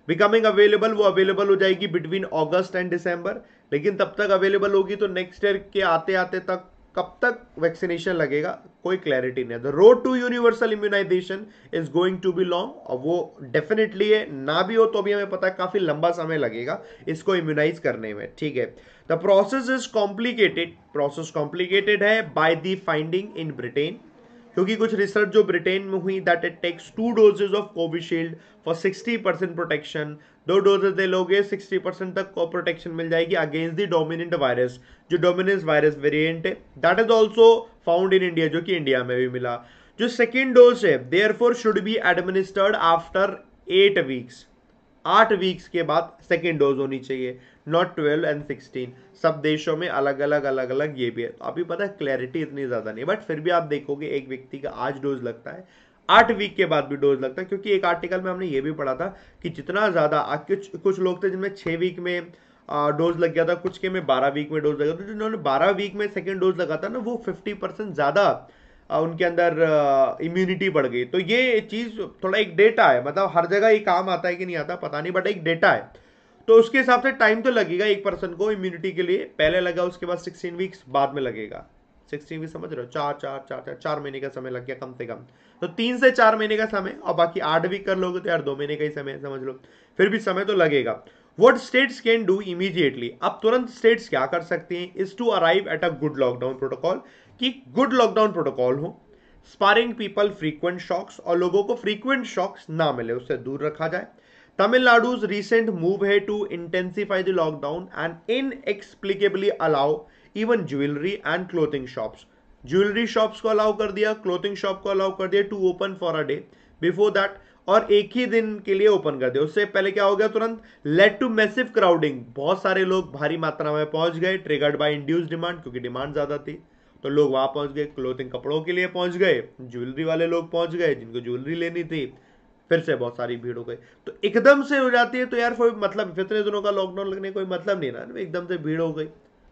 [SPEAKER 1] बिकमिंग अवेलेबल वो अवेलेबल हो जाएगी बिटवीन अगस्त एंड दिसंबर लेकिन तब तक अवेलेबल होगी तो नेक्स्ट ईयर के आते आते तक कब तक वैक्सीनेशन लगेगा कोई क्लैरिटी नहीं है the road to universal immunisation is going to be long और वो डेफिनेटली है ना भी हो तो भी हमें पता है काफ़ी लंबा समय लगेगा इसको इम्यूनाइज करने में ठीक है the process is complicated process complicated है by the finding in Britain क्योंकि कुछ रिसर्च जो ब्रिटेन में हुई that it takes two doses of Covishield for sixty percent protection दो डोजेज दे लोगे सिक्सटी परसेंट तक प्रोटेक्शन मिल जाएगी अगेंस्ट द डोमिनेंट वायरस जो डोमिनेंस वायरस वेरिएंट है that is also found in India जो कि इंडिया में भी मिला जो सेकेंड डोज है there four should be administered after eight weeks आठ वीक्स के बाद सेकेंड डोज होनी चाहिए नॉट ट्वेल्व एंड सिक्सटीन सब देशों में अलग अलग अलग अलग ये भी है तो अभी पता है क्लैरिटी इतनी ज़्यादा नहीं बट फिर भी आप देखोगे एक व्यक्ति का आज डोज लगता है आठ वीक के बाद भी डोज लगता है क्योंकि एक आर्टिकल में हमने ये भी पढ़ा था कि जितना ज़्यादा कुछ कुछ लोग थे जिनमें छः वीक में डोज लग गया था कुछ के में बारह वीक में डोज लग गया था तो जिन्होंने बारह वीक में सेकेंड डोज लगा था ना वो फिफ्टी परसेंट ज़्यादा उनके अंदर इम्यूनिटी बढ़ गई तो ये चीज़ थोड़ा एक डेटा है मतलब हर जगह ये काम आता है कि नहीं आता पता नहीं बट एक डेटा है तो उसके हिसाब से टाइम तो लगेगा एक पर्सन को इम्यूनिटी के लिए पहले लगा उसके बाद सिक्सटीन वीक्स बाद में लगेगा सिक्सटीन वीक्स समझ रहे हो चार चार चार चार चार महीने का समय लग गया कम से कम तो तीन से चार महीने का समय और बाकी आठ वीक कर लोगे तो यार दो महीने का ही समय समझ लो फिर भी समय तो लगेगा what states can do immediately अब तुरंत स्टेट्स क्या कर सकते हैं is to arrive at a good lockdown protocol कि गुड लॉकडाउन प्रोटोकॉल हो स्पारिंग पीपल फ्रीक्वेंट शॉक्स और लोगों को फ्रीक्वेंट शॉक्स ना मिले उससे दूर रखा जाए Tamil recent move here to intensify the lockdown and inexplicably allow even jewelry and clothing shops. Jewellery shops को अलाउ कर दिया क्लोथिंग शॉप को अलाउ कर दिया to open for a day before that और एक ही दिन के लिए ओपन कर दिया उससे पहले क्या हो गया तुरंत लेट टू मैसिव क्राउडिंग बहुत सारे लोग भारी मात्रा में पहुंच गए ट्रिगर्ड बाय इंड्यूस डिमांड क्योंकि डिमांड ज़्यादा थी तो लोग वहां पहुंच गए क्लोथिंग कपड़ों के लिए पहुंच गए ज्वेलरी वाले लोग पहुंच गए जिनको ज्वेलरी लेनी थी फिर से बहुत सारी भीड़ हो गई तो एकदम से हो जाती है तो यार कोई मतलब इतने दिनों का लॉकडाउन लगने कोई मतलब नहीं ना एकदम से भीड़ हो गई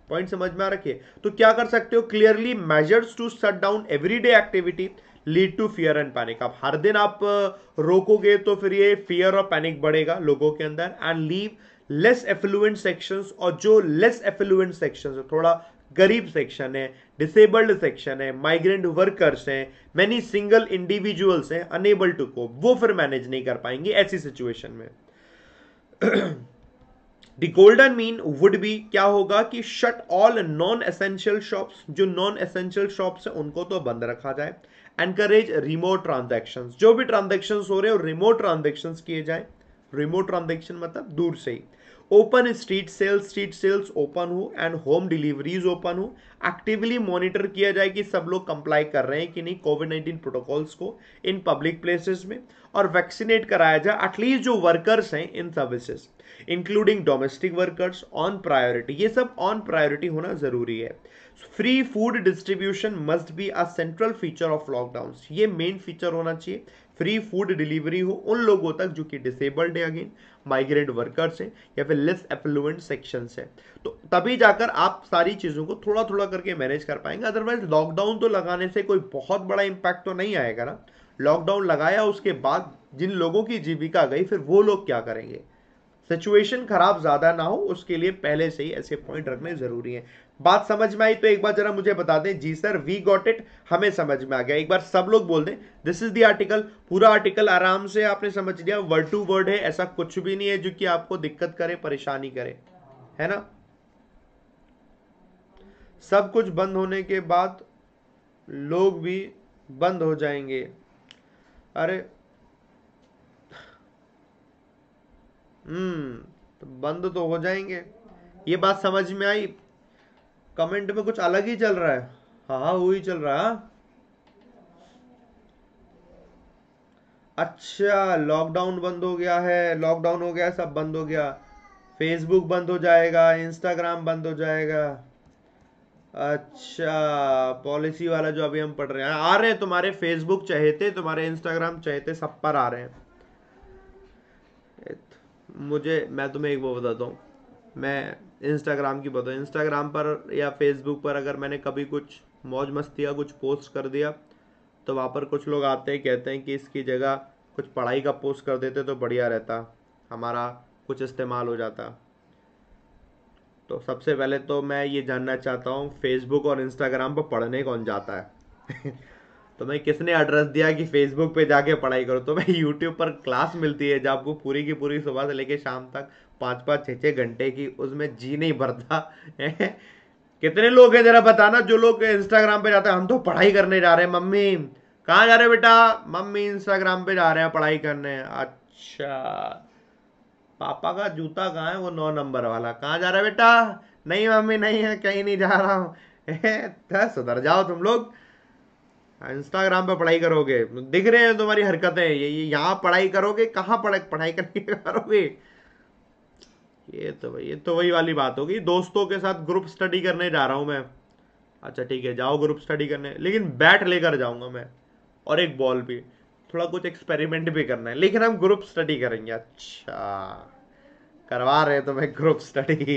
[SPEAKER 1] पॉइंट समझ में आ रखिए तो क्या कर सकते हो clearly measures to shut down everyday activity lead to fear and panic आप हर दिन आप रोकोगे तो फिर ये फियर और पैनिक बढ़ेगा लोगों के अंदर and leave less affluent sections और जो लेस एफ्लुएंट सेक्शंस है थोड़ा गरीब सेक्शन है डिसेबल्ड सेक्शन है माइग्रेंट वर्कर्स हैं मैनी सिंगल इंडिविजुअल्स हैं अनेबल टू कोप वो फिर मैनेज नहीं कर पाएंगे ऐसी सिचुएशन में the golden mean would be क्या होगा कि shut all non essential shops जो नॉन एसेंशियल शॉप्स हैं उनको तो बंद रखा जाए एनकरेज रिमोट ट्रांजेक्शन जो भी ट्रांजेक्शन हो रहे हैं रिमोट ट्रांजेक्शन किए जाए रिमोट ट्रांजेक्शन मतलब दूर से ही open street sales street sales open हो एंड होम डिलीवरीज ओपन हो एक्टिवली मॉनिटर किया जाए कि सब लोग कंप्लाई कर रहे हैं कि नहीं कोविड नाइन्टीन प्रोटोकॉल्स को इन पब्लिक प्लेसेस में और वैक्सीनेट कराया जाए एटलीस्ट जो वर्कर्स हैं in services including domestic workers on priority ये सब ऑन प्रायोरिटी होना जरूरी है free food distribution must be a central feature of lockdown ये मेन फीचर होना चाहिए फ्री फूड डिलीवरी हो उन लोगों तक जो कि डिसेबल्ड है अगेन माइग्रेंट वर्कर्स हैं या फिर लेस एफ्लुएंट सेक्शन है तो तभी जाकर आप सारी चीज़ों को थोड़ा थोड़ा करके मैनेज कर पाएंगे अदरवाइज लॉकडाउन तो लगाने से कोई बहुत बड़ा इंपैक्ट तो नहीं आएगा ना लॉकडाउन लगाया उसके बाद जिन लोगों की जीविका गई फिर वो लोग क्या करेंगे सिचुएशन खराब ज़्यादा ना हो उसके लिए पहले से ही ऐसे पॉइंट रखने ज़रूरी है बात समझ में आई तो एक बार जरा मुझे बता दें जी सर वी गॉट इट हमें समझ में आ गया एक बार सब लोग बोल दें दिस इज दी आर्टिकल पूरा आर्टिकल आराम से आपने समझ लिया वर्ड टू वर्ड है ऐसा कुछ भी नहीं है जो कि आपको दिक्कत करे परेशानी करे है ना सब कुछ बंद होने के बाद लोग भी बंद हो जाएंगे अरे हम्म तो बंद तो हो जाएंगे ये बात समझ में आई कमेंट में कुछ अलग ही चल रहा है हाँ, हाँ वो ही चल रहा है हाँ। अच्छा लॉकडाउन बंद हो गया है लॉकडाउन हो गया सब बंद हो गया फेसबुक बंद हो जाएगा इंस्टाग्राम बंद हो जाएगा अच्छा पॉलिसी वाला जो अभी हम पढ़ रहे हैं आ रहे हैं तुम्हारे फेसबुक चाहते तुम्हारे इंस्टाग्राम चाहते सब पर आ रहे हैं मुझे मैं तुम्हें एक वो बताता हूँ मैं इंस्टाग्राम की बताऊँ इंस्टाग्राम पर या फेसबुक पर अगर मैंने कभी कुछ मौज मस्ती या कुछ पोस्ट कर दिया तो वहाँ पर कुछ लोग आते हैं कहते हैं कि इसकी जगह कुछ पढ़ाई का पोस्ट कर देते तो बढ़िया रहता हमारा कुछ इस्तेमाल हो जाता तो सबसे पहले तो मैं ये जानना चाहता हूँ फेसबुक और इंस्टाग्राम पर पढ़ने कौन जाता है *laughs* तो मैं किसने एड्रेस दिया कि फेसबुक पे जाके पढ़ाई करो तो मैं यूट्यूब पर क्लास मिलती है जब आपको पूरी की पूरी सुबह से लेके शाम तक पाँच पाँच छः छः घंटे की उसमें जी नहीं भरता *laughs* कितने लोग हैं जरा बताना जो लोग इंस्टाग्राम पे जाते हैं हम तो पढ़ाई करने जा रहे हैं मम्मी कहाँ जा रहे बेटा मम्मी इंस्टाग्राम पे जा रहे हैं पढ़ाई करने अच्छा पापा का जूता कहाँ है वो नौ नंबर वाला कहाँ जा रहा है बेटा नहीं मम्मी नहीं है कहीं नहीं जा रहा हूँ *laughs* तो सुधर जाओ तुम लोग इंस्टाग्राम पे पढ़ाई करोगे दिख रहे हैं तुम्हारी हरकतें ये यहाँ पढ़ाई करोगे कहाँ पढ़ाई *laughs* करोगे ये तो भाई ये तो वही वाली बात होगी दोस्तों के साथ ग्रुप स्टडी करने जा रहा हूँ मैं अच्छा ठीक है जाओ ग्रुप स्टडी करने लेकिन बैट लेकर जाऊंगा मैं और एक बॉल भी थोड़ा कुछ एक्सपेरिमेंट भी करना है लेकिन हम ग्रुप स्टडी करेंगे अच्छा करवा रहे तो मैं ग्रुप स्टडी *laughs*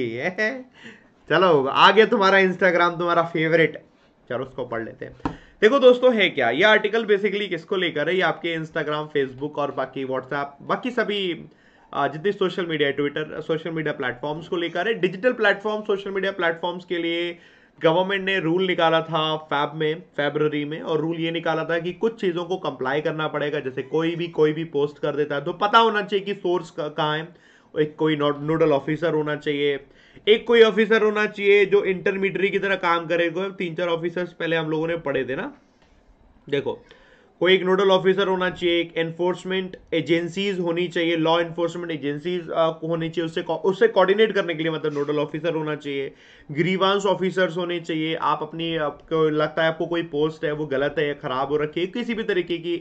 [SPEAKER 1] चलो आगे तुम्हारा इंस्टाग्राम तुम्हारा फेवरेट चलो उसको पढ़ लेते हैं देखो दोस्तों है क्या ये आर्टिकल बेसिकली किसको लेकर है ये आपके इंस्टाग्राम फेसबुक और बाकी व्हाट्सएप बाकी सभी जितने social media Twitter social media platforms को लेकर है digital platform social media platforms के लिए गवर्नमेंट ने रूल निकाला था फैब में फेबररी में और रूल ये निकाला था कि कुछ चीज़ों को कंप्लाई करना पड़ेगा जैसे कोई भी कोई भी पोस्ट कर देता है तो पता होना चाहिए कि सोर्स कहाँ है एक कोई नोडल ऑफिसर होना चाहिए एक कोई ऑफिसर होना चाहिए जो इंटरमीडियरी की तरह काम करेगा तीन चार ऑफिसर्स पहले हम लोगों ने पढ़े थे ना देखो कोई एक नोडल ऑफिसर होना चाहिए एक एनफोर्समेंट एजेंसीज होनी चाहिए लॉ एनफोर्समेंट एजेंसीज को होनी चाहिए उससे उससे कोऑर्डिनेट करने के लिए मतलब नोडल ऑफिसर होना चाहिए ग्रीवांस ऑफिसर्स होने चाहिए आप अपनी आपको लगता है आपको कोई पोस्ट है वो गलत है या खराब हो रखी है किसी भी तरीके की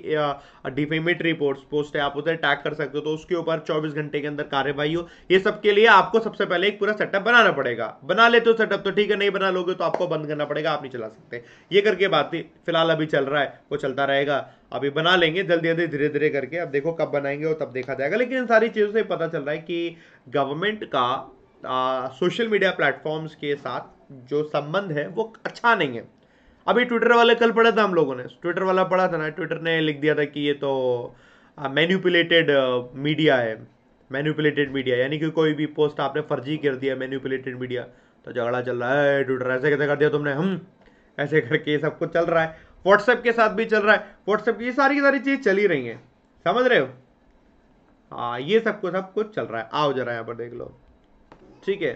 [SPEAKER 1] डिफेमेटरी पोस्ट पोस्ट है आप उसे अटैक कर सकते हो तो उसके ऊपर चौबीस घंटे के अंदर कार्यवाही हो ये सब के लिए आपको सबसे पहले एक पूरा सेटअप बनाना पड़ेगा बना लेते हो सेटअप तो ठीक है नहीं बना लोगे तो आपको बंद करना पड़ेगा आप नहीं चला सकते ये करके बात फिलहाल अभी चल रहा है वो चलता रहेगा अभी बना लेंगे जल्दी जल्दी धीरे धीरे करके अब देखो कब बनाएंगे और तब देखा जाएगा लेकिन इन सारी चीज़ों से पता चल रहा है कि गवर्नमेंट का आ, सोशल मीडिया प्लेटफॉर्म्स के साथ जो संबंध है वो अच्छा नहीं है अभी ट्विटर वाले कल पढ़ा था हम लोगों ने ट्विटर वाला पढ़ा था ना ट्विटर ने लिख दिया था कि ये तो मैन्यूपुलेटेड मीडिया है मैन्यूपुलेटेड मीडिया यानी कि कोई भी पोस्ट आपने फर्जी कर दिया मैन्यूपुलेटेड मीडिया तो झगड़ा चल रहा है ट्विटर ऐसे कैसे कर दिया तुमने हम हम्म, ऐसे करके ये सब कुछ चल रहा है व्हाट्सएप के साथ भी चल रहा है व्हाट्सएप ये सारी की सारी चीज़ चल ही रही है समझ रहे हो हाँ ये सब कुछ सब कुछ चल रहा है आओ जरा यहाँ पर देख लो ठीक है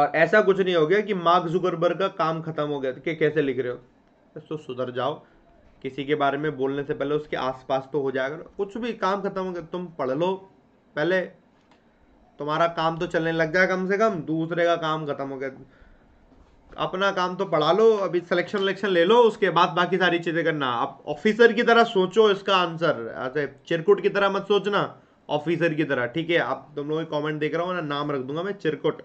[SPEAKER 1] और ऐसा कुछ नहीं हो गया कि मार्ग जुकरबर्ग का काम खत्म हो गया कि कैसे लिख रहे हो तो सुधर जाओ किसी के बारे में बोलने से पहले उसके आसपास तो हो जाएगा कुछ भी काम खत्म हो गया तुम पढ़ लो पहले तुम्हारा काम तो चलने लग जाए कम से कम दूसरे का काम खत्म हो गया अपना काम तो पढ़ा लो अभी सिलेक्शन विलेक्शन ले लो उसके बाद बाकी सारी चीज़ें करना आप ऑफिसर की तरह सोचो इसका आंसर ऐसे चिरकुट की तरह मत सोचना ऑफिसर की तरह ठीक है आप तुम लोग कॉमेंट कमेंट देख रहा हो ना नाम रख दूंगा मैं चिरकुट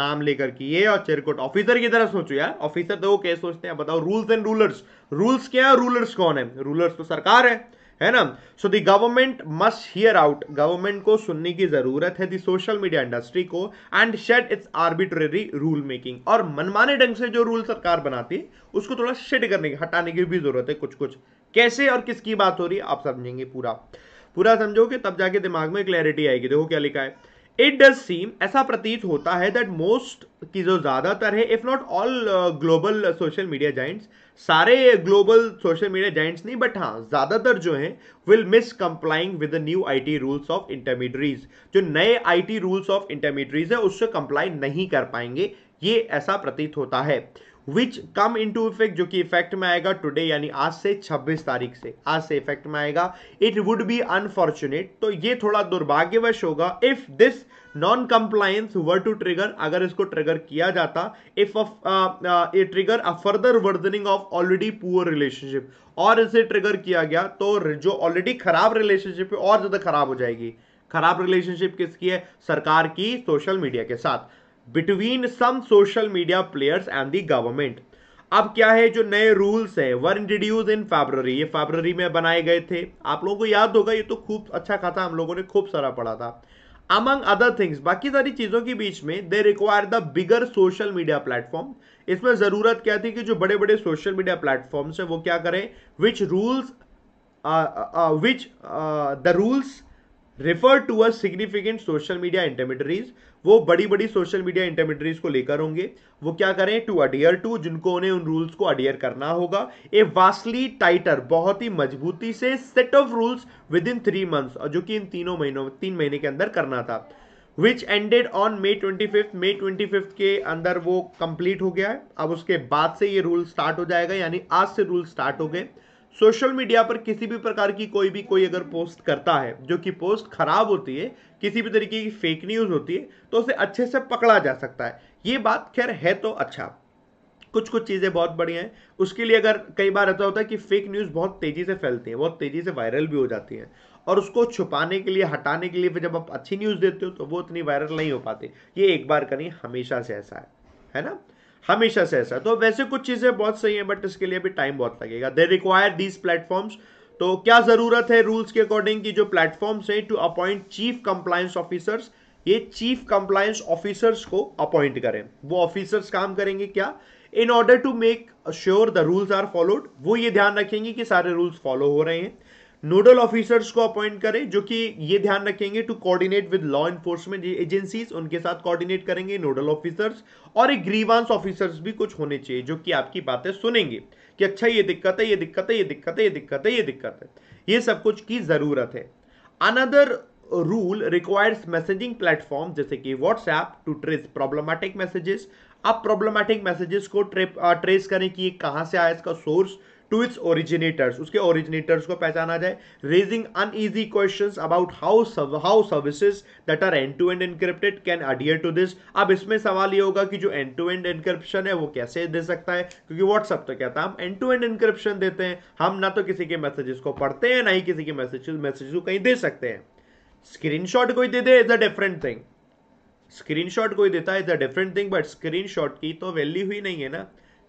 [SPEAKER 1] नाम लेकर की ये और चिरकुट ऑफिसर की तरह सोचो यार ऑफिसर तो वो कैसे सोचते हैं बताओ रूल्स एंड रूलर्स रूल्स क्या है रूलर्स कौन है रूलर्स तो सरकार है है ना so the government must hear out government को सुनने की जरूरत है दी सोशल मीडिया इंडस्ट्री को and shed its arbitrary rule making और मनमाने ढंग से जो रूल सरकार बनाती है उसको थोड़ा शेड करने की हटाने की भी जरूरत है कुछ कुछ कैसे और किसकी बात हो रही है आप समझेंगे पूरा पूरा समझोगे तब जाके दिमाग में क्लैरिटी आएगी देखो क्या लिखा है इट डज सीम ऐसा प्रतीत होता है दैट मोस्ट की जो ज़्यादातर है if not all global social media giants सारे ग्लोबल सोशल मीडिया जाइंट्स नहीं बट हाँ ज़्यादातर जो हैं will miss complying with the new IT rules of intermediaries जो नए आईटी रूल्स ऑफ इंटरमीडरीज है उससे कंप्लाई नहीं कर पाएंगे ये ऐसा प्रतीत होता है विच कम इन टू इफेक्ट जो कि इफेक्ट में आएगा टुडे यानी आज से 26 तारीख से आज से इफेक्ट में आएगा इट वुड बी अनफॉर्चुनेट तो ये थोड़ा दुर्भाग्यवश होगा if this non compliance were to trigger अगर इसको ट्रिगर किया जाता if a trigger a further worsening of already poor relationship और इसे ट्रिगर किया गया तो जो ऑलरेडी खराब रिलेशनशिप है और ज्यादा खराब हो जाएगी खराब रिलेशनशिप किसकी है सरकार की सोशल मीडिया के साथ between some social media players and the government अब क्या है जो नए रूल्स है वर इंट्रोड्यूस इन फेबररी ये फेबररी में बनाए गए थे आप लोगों को याद होगा ये तो खूब अच्छा खासा हम लोगों ने खूब सारा पढ़ा था अमंग अदर थिंग्स बाकी सारी चीज़ों के बीच में they require the bigger social media platform इसमें ज़रूरत क्या थी कि जो बड़े बड़े सोशल मीडिया प्लेटफॉर्म्स हैं वो क्या करें which rules which the rules refer to a significant social media intermediaries वो बड़ी बड़ी सोशल मीडिया इंटरमीडरीज को लेकर होंगे वो क्या करें टू अडियर टू जिनको उन्हें उन रूल्स को अडियर करना होगा ए वास्टली टाइटर बहुत ही मजबूती से set of rules within three months और जो कि इन तीनों महीनों तीन महीने के अंदर करना था which ended on May twenty fifth May twenty fifth के अंदर वो कंप्लीट हो गया है अब उसके बाद से ये रूल स्टार्ट हो जाएगा यानी आज से रूल स्टार्ट हो गए सोशल मीडिया पर किसी भी प्रकार की कोई भी कोई अगर पोस्ट करता है जो कि पोस्ट खराब होती है किसी भी तरीके की फेक न्यूज़ होती है तो उसे अच्छे से पकड़ा जा सकता है ये बात खैर है तो अच्छा कुछ कुछ चीज़ें बहुत बढ़िया हैं उसके लिए अगर कई बार ऐसा होता है कि फेक न्यूज़ बहुत तेज़ी से फैलती है बहुत तेज़ी से वायरल भी हो जाती है और उसको छुपाने के लिए हटाने के लिए फिर जब आप अच्छी न्यूज़ देते हो तो वो इतनी वायरल नहीं हो पाती ये एक बार का नहीं हमेशा से ऐसा है है ना हमेशा से ऐसा तो वैसे कुछ चीज़ें बहुत सही है बट इसके लिए भी टाइम बहुत लगेगा दे रिक्वायर दीज प्लेटफॉर्म्स तो क्या ज़रूरत है रूल्स के अकॉर्डिंग की जो प्लेटफॉर्म्स है to appoint chief compliance officers ये चीफ कंप्लायंस ऑफिसर्स को अपॉइंट करें वो ऑफिसर्स काम करेंगे क्या in order to make sure the rules are followed वो ये ध्यान रखेंगे कि सारे रूल्स फॉलो हो रहे हैं नोडल ऑफिसर्स को अपॉइंट करें जो कि ये ध्यान रखेंगे to coordinate with law enforcement agencies उनके साथ कोऑर्डिनेट करेंगे नोडल ऑफिसर्स और एक ग्रीवांस ऑफिसर्स भी कुछ होने चाहिए जो कि आपकी बातें सुनेंगे कि अच्छा ये दिक्कत है ये दिक्कत है ये दिक्कत है ये दिक्कत है ये दिक्कत है ये सब कुछ की ज़रूरत है another rule requires messaging platform जैसे कि WhatsApp to trace problematic messages आप प्रॉब्लमैटिक मैसेजेस को ट्रेप ट्रेस uh, करें कि ये कहां से आया इसका सोर्स टू इट्स ओरिजिनेटर्स उसके ओरिजिनेटर्स को पहचाना जाए raising easy questions about how how services that are end to end encrypted can adhere to this अब इसमें सवाल ये होगा कि जो एंड टू एंड इनक्रिप्शन है वो कैसे दे सकता है क्योंकि व्हाट्सअप तो कहता है हम एंड टू एंड इनक्रिप्शन देते हैं हम ना तो किसी के मैसेजेस को पढ़ते हैं ना ही किसी के मैसेज मैसेज को कहीं दे सकते हैं शॉट कोई दे दे is a different thing screenshot कोई देता है is a different thing but screenshot की तो वैल्यू ही नहीं है ना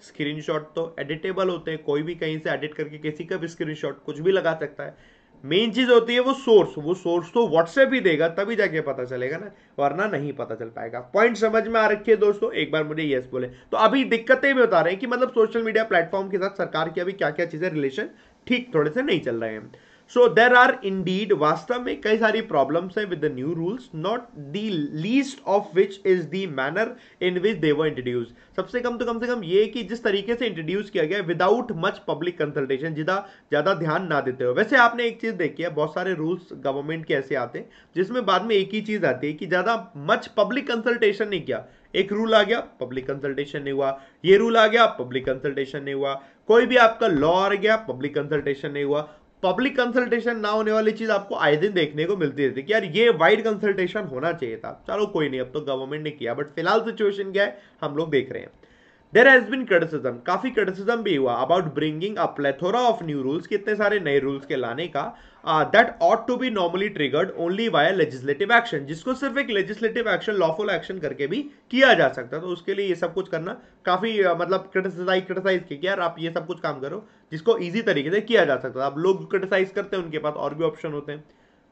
[SPEAKER 1] स्क्रीनशॉट तो एडिटेबल होते हैं कोई भी कहीं से एडिट करके किसी का भी स्क्रीनशॉट कुछ भी लगा सकता है मेन चीज़ होती है वो सोर्स वो सोर्स तो व्हाट्सएप ही देगा तभी जाके पता चलेगा ना वरना नहीं पता चल पाएगा पॉइंट समझ में आ रखिए दोस्तों एक बार मुझे यस बोले तो अभी दिक्कतें भी बता रहे हैं कि मतलब सोशल मीडिया प्लेटफॉर्म के साथ सरकार की अभी क्या क्या चीज़ें रिलेशन ठीक थोड़े से नहीं चल रहे हैं सो देर आर इंडीड वास्तव में कई सारी प्रॉब्लम्स है with the new rules not the least of which is the manner in which they were introduce सबसे कम तो कम से कम ये कि जिस तरीके से इंट्रोड्यूस किया गया विदाउट मच पब्लिक कंसल्टेशन जिदा ज़्यादा ध्यान ना देते हो वैसे आपने एक चीज़ देखी है बहुत सारे रूल्स गवर्नमेंट के ऐसे आते हैं जिसमें बाद में एक ही चीज़ आती है कि ज़्यादा मच पब्लिक कंसल्टेशन नहीं किया एक रूल आ गया पब्लिक कंसल्टेशन नहीं हुआ ये रूल आ गया पब्लिक कंसल्टेशन नहीं हुआ कोई भी आपका लॉ आ गया पब्लिक कंसल्टेशन नहीं हुआ पब्लिक कंसल्टेशन ना होने वाली चीज़ आपको आए दिन देखने को मिलती रहती है कि यार ये वाइड कंसल्टेशन होना चाहिए था चलो कोई नहीं अब तो गवर्नमेंट ने किया बट फिलहाल सिचुएशन क्या है हम लोग देख रहे हैं देर हैज बिन क्रिटिसिज्म काफी क्रिटिसिज्म भी हुआ about bringing a plethora of new rules कितने सारे नए रूल्स के लाने का that ought to be normally triggered only via legislative action जिसको सिर्फ एक लेजिस्लेटिव एक्शन लॉफुल एक्शन करके भी किया जा सकता है तो उसके लिए ये सब कुछ करना काफी uh, मतलब क्रिटिसाइज क्रिटिसाइज किया कि यार आप ये सब कुछ काम करो जिसको ईजी तरीके से किया जा सकता है अब लोग क्रिटिसाइज करते हैं उनके पास और भी ऑप्शन होते हैं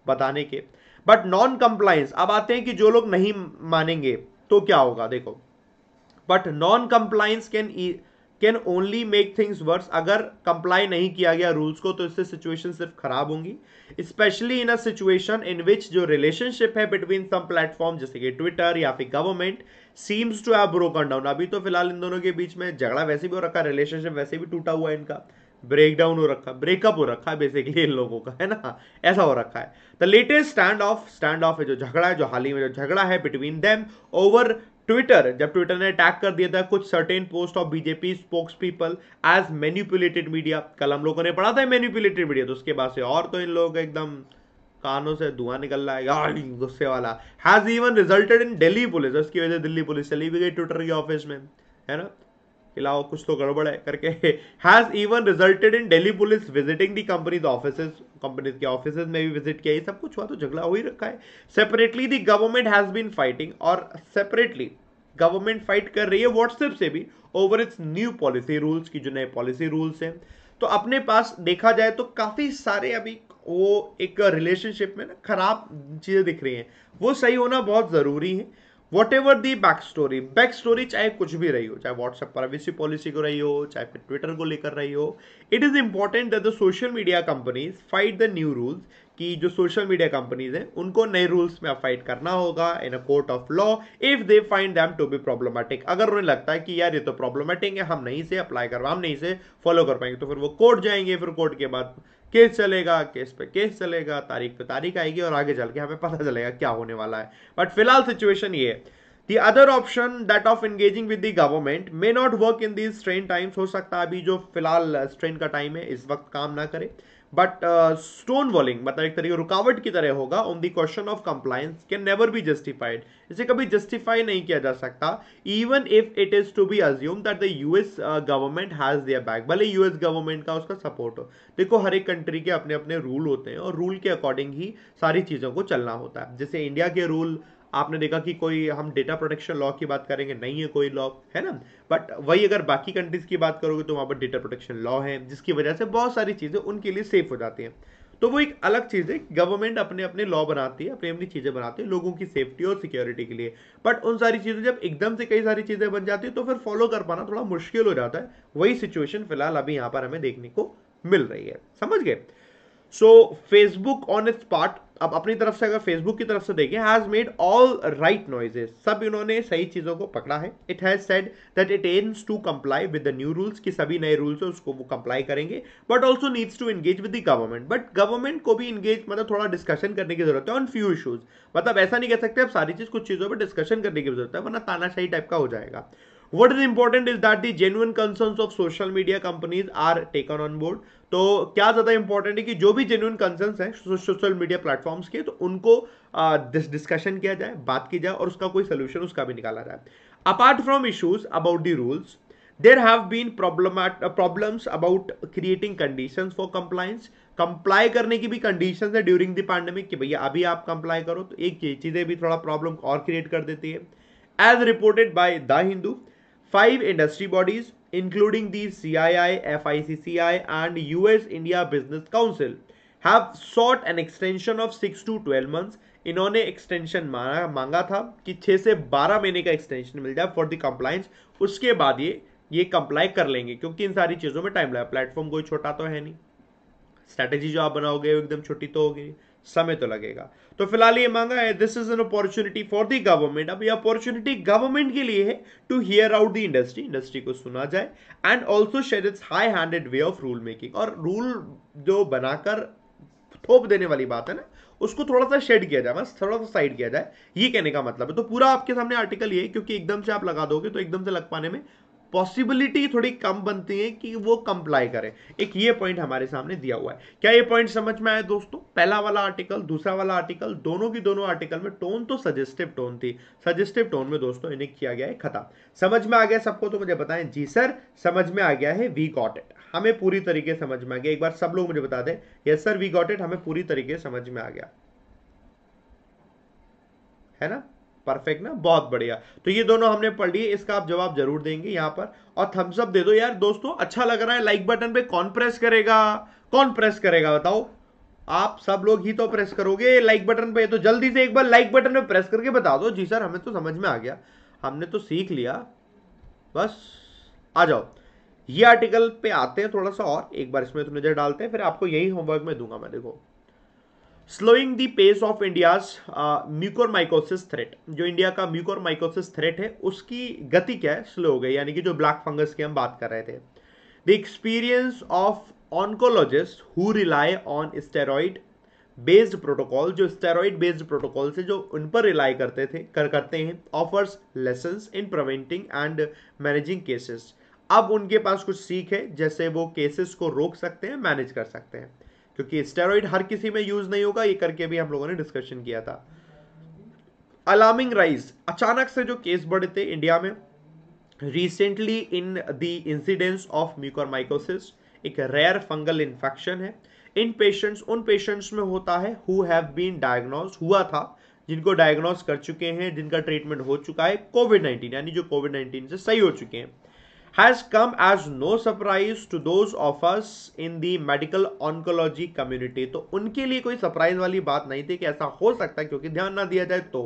[SPEAKER 1] बताने के बट नॉन कंप्लाइंस अब आते हैं कि जो लोग नहीं मानेंगे तो क्या होगा देखो but non compliance can can only make things worse अगर कंप्लाई नहीं किया गया रूल्स को तो इससे सिचुएशन सिर्फ खराब होंगी specially in a situation in विच जो रिलेशनशिप है बिटवीन सम प्लेटफॉर्म जैसे कि ट्विटर या फिर government seems to have broken down अभी तो फिलहाल इन दोनों के बीच में झगड़ा वैसे भी हो रखा रिलेशनशिप वैसे भी टूटा हुआ है इनका ब्रेकडाउन हो रखा ब्रेकअप हो रखा है बेसिकली इन लोगों का है ना ऐसा हो रखा है the latest standoff standoff है जो झगड़ा है जो हाल ही में जो झगड़ा है बिटवीन देम ओवर ट्विटर जब ट्विटर ने अटैक कर दिया था कुछ certain post of BJP spokespeople as manipulated media कल हम लोगों ने पढ़ा था मैन्यूपुलेटेड मीडिया तो उसके बाद से और तो इन लोगों का एकदम कानों से धुआं निकल रहा है गुस्से वाला has even resulted in Delhi police उसकी वजह से दिल्ली पुलिस चली भी गई ट्विटर के ऑफिस में है ना कि लाओ कुछ तो गड़बड़ है करके has even resulted in Delhi police visiting the companies office companies के ऑफिस में भी विजिट किया ये सब कुछ हुआ तो झगड़ा हो ही रखा है separately the government has been fighting और सेपरेटली गवर्नमेंट फाइट कर रही है व्हाट्सएप से भी over its new policy rules की जो नए पॉलिसी रूल्स हैं तो अपने पास देखा जाए तो काफ़ी सारे अभी वो एक रिलेशनशिप में ना खराब चीज़ें दिख रही हैं वो सही होना बहुत ज़रूरी है whatever the backstory backstory चाहे कुछ भी रही हो चाहे व्हाट्सएप प्राइवेसी पॉलिसी को रही हो चाहे फिर ट्विटर को लेकर रही हो it is important that the social media companies fight the new rules कि जो सोशल मीडिया कंपनीज हैं उनको नए रूल्स में फाइट करना होगा in a court of law if they find them to be problematic अगर उन्हें लगता है कि यार ये तो प्रॉब्लमैटिक है हम नहीं से अप्लाई करवा हम नहीं से फॉलो कर पाएंगे तो फिर वो कोर्ट जाएंगे फिर कोर्ट के बाद केस चलेगा केस पे केस चलेगा तारीख पे तारीख आएगी और आगे चल के हमें पता चलेगा क्या होने वाला है बट फिलहाल सिचुएशन ये है the other option that of engaging with the government may not work in these trying times हो सकता है अभी जो फिलहाल ट्रेन का टाइम है इस वक्त काम ना करे बट स्टोन वॉलिंग मतलब एक तरीके रुकावट की तरह होगा on the question of compliance can never be justified इसे कभी जस्टिफाई नहीं किया जा सकता even if it is to be assume that the US government has their back भले यूएस गवर्नमेंट का उसका सपोर्ट हो देखो हर एक कंट्री के अपने अपने रूल होते हैं और रूल के अकॉर्डिंग ही सारी चीज़ों को चलना होता है जैसे इंडिया के रूल आपने देखा कि कोई हम डेटा प्रोटेक्शन लॉ की बात करेंगे नहीं है कोई लॉ है ना बट वही अगर बाकी कंट्रीज की बात करोगे तो वहां पर डेटा प्रोटेक्शन लॉ है जिसकी वजह से बहुत सारी चीज़ें उनके लिए सेफ हो जाती है तो वो एक अलग चीज़ है गवर्नमेंट अपने अपने लॉ बनाती है अपनी अपनी चीज़ें बनाती है लोगों की सेफ्टी और सिक्योरिटी के लिए बट उन सारी चीज़ें जब एकदम से कई सारी चीज़ें बन जाती है तो फिर फॉलो कर पाना थोड़ा मुश्किल हो जाता है वही सिचुएशन फिलहाल अभी यहां पर हमें देखने को मिल रही है समझ गए so Facebook on its part अब अपनी तरफ से अगर फेसबुक की तरफ से देखें has made all right noises सब इन्होंने सही चीज़ों को पकड़ा है it has said that it aims to comply with the new rules की सभी नए रूल्स हैं उसको वो कंप्लाई करेंगे but also needs to engage with the government but government को भी इंगेज मतलब थोड़ा डिस्कशन करने की जरूरत है ऑन फ्यू इशूज मतलब ऐसा नहीं कह सकते आप सारी चीज़ कुछ चीज़ों पर डिस्कशन करने की जरूरत है वरना तानाशाही टाइप का हो जाएगा what is important is that the genuine concerns of social media companies are taken on board तो क्या ज़्यादा इंपॉर्टेंट है कि जो भी जेन्यून कंसर्न है सोशल मीडिया प्लेटफॉर्म्स के तो उनको डिस्कशन uh, किया जाए बात की जाए और उसका कोई सोल्यूशन उसका भी निकाला जाए apart from issues about the rules there have been problem problems about creating condition for compliance comply करने की भी कंडीशन है ड्यूरिंग द पैंडमिक कि भैया अभी आप कंप्लाई करो तो एक चीज़ें भी थोड़ा प्रॉब्लम और क्रिएट कर देती है as reported by the Hindu Five industry bodies, including the CII, FICCI, and US India Business Council, have sought an extension of six to twelve months इन्होंने एक्सटेंशन मांगा मांगा था कि छः से बारह महीने का एक्सटेंशन मिल जाए फॉर द कंप्लाइंस उसके बाद ये ये कंप्लाई कर लेंगे क्योंकि इन सारी चीज़ों में टाइम लगा प्लेटफॉर्म कोई छोटा तो है नहीं स्ट्रैटेजी जो आप बनाओगे वो एकदम छोटी तो होगी समय तो लगेगा तो फिलहाल ये मांगा है this is an opportunity for the government अब ये अपॉर्चुनिटी गवर्नमेंट के लिए है to hear out the industry industry को सुना जाए and also share its high handed way of rule making और रूल जो बनाकर थोप देने वाली बात है ना उसको थोड़ा सा शेड किया जाए बस थोड़ा सा साइड किया जाए ये कहने का मतलब है तो पूरा आपके सामने आर्टिकल ये क्योंकि एकदम से आप लगा दोगे तो एकदम से लग पाने में पॉसिबिलिटी थोड़ी कम बनती है कि वो कंप्लाई करे एक ये पॉइंट हमारे सामने दिया हुआ है क्या ये पॉइंट समझ में आया दोस्तों पहला वाला आर्टिकल दूसरा वाला आर्टिकल दोनों की दोनों आर्टिकल में टोन तो सजेस्टिव टोन थी सजेस्टिव टोन में दोस्तों इन्हें किया गया है खत्म समझ में आ गया सबको तो मुझे बताएं जी सर समझ में आ गया है वी गॉट इट हमें पूरी तरीके समझ में आ गया एक बार सब लोग मुझे बता दें yes sir we got it हमें पूरी तरीके समझ में आ गया है ना परफेक्ट ना बहुत बढ़िया तो ये दोनों हमने पढ़ लिए इसका आप जवाब जरूर देंगे यहां पर और थम्स अप दे दो यार दोस्तों अच्छा लग रहा है लाइक बटन पे कौन प्रेस करेगा कौन प्रेस करेगा बताओ आप सब लोग ही तो प्रेस करोगे लाइक बटन पे तो जल्दी से एक बार लाइक बटन पे प्रेस करके बता दो जी सर हमें तो समझ में आ गया हमने तो सीख लिया बस आ जाओ ये आर्टिकल पे आते हैं थोड़ा सा और एक बार इसमें तो नजर डालते हैं फिर आपको यही होमवर्क में दूंगा मैं देखो slowing the pace of India's mycosis threat जो इंडिया का म्यूकोर माइकोसिस थ्रेट है उसकी गति क्या है स्लो हो गई यानी कि जो ब्लैक फंगस की हम बात कर रहे थे the experience of oncologist who rely on steroid based protocol जो स्टेरॉइड बेस्ड प्रोटोकॉल से जो उन पर रिलाई करते थे कर करते हैं offers lesson in preventing and managing cases अब उनके पास कुछ सीख है जैसे वो केसेस को रोक सकते हैं मैनेज कर सकते हैं क्योंकि स्टेरॉइड हर किसी में यूज नहीं होगा ये करके भी हम लोगों ने डिस्कशन किया था अलार्मिंग राइज अचानक से जो केस बढ़े थे इंडिया में recently in the incidence of mucormycosis एक रेयर फंगल इन्फेक्शन है इन पेशेंट्स उन पेशेंट्स में होता है हु हैव बीन डायग्नोज हुआ था जिनको डायग्नोज कर चुके हैं जिनका ट्रीटमेंट हो चुका है कोविड नाइन्टीन यानी जो कोविड नाइन्टीन से सही हो चुके हैं has come as no surprise to those of us in the medical oncology community तो उनके लिए कोई सरप्राइज वाली बात नहीं थी कि ऐसा हो सकता है क्योंकि ध्यान ना दिया जाए तो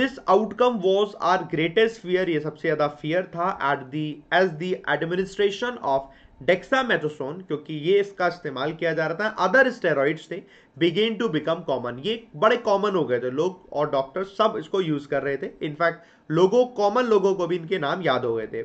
[SPEAKER 1] this outcome was our greatest fear ये सबसे ज़्यादा फियर था at the age the administration of dexamethasone क्योंकि ये इसका इस्तेमाल किया जा रहा था अदर स्टेरॉइड्स थे बिगेन टू बिकम कॉमन ये बड़े कॉमन हो गए थे लोग और डॉक्टर सब इसको यूज कर रहे थे इनफैक्ट लोगों कॉमन लोगों को भी इनके नाम याद हो गए थे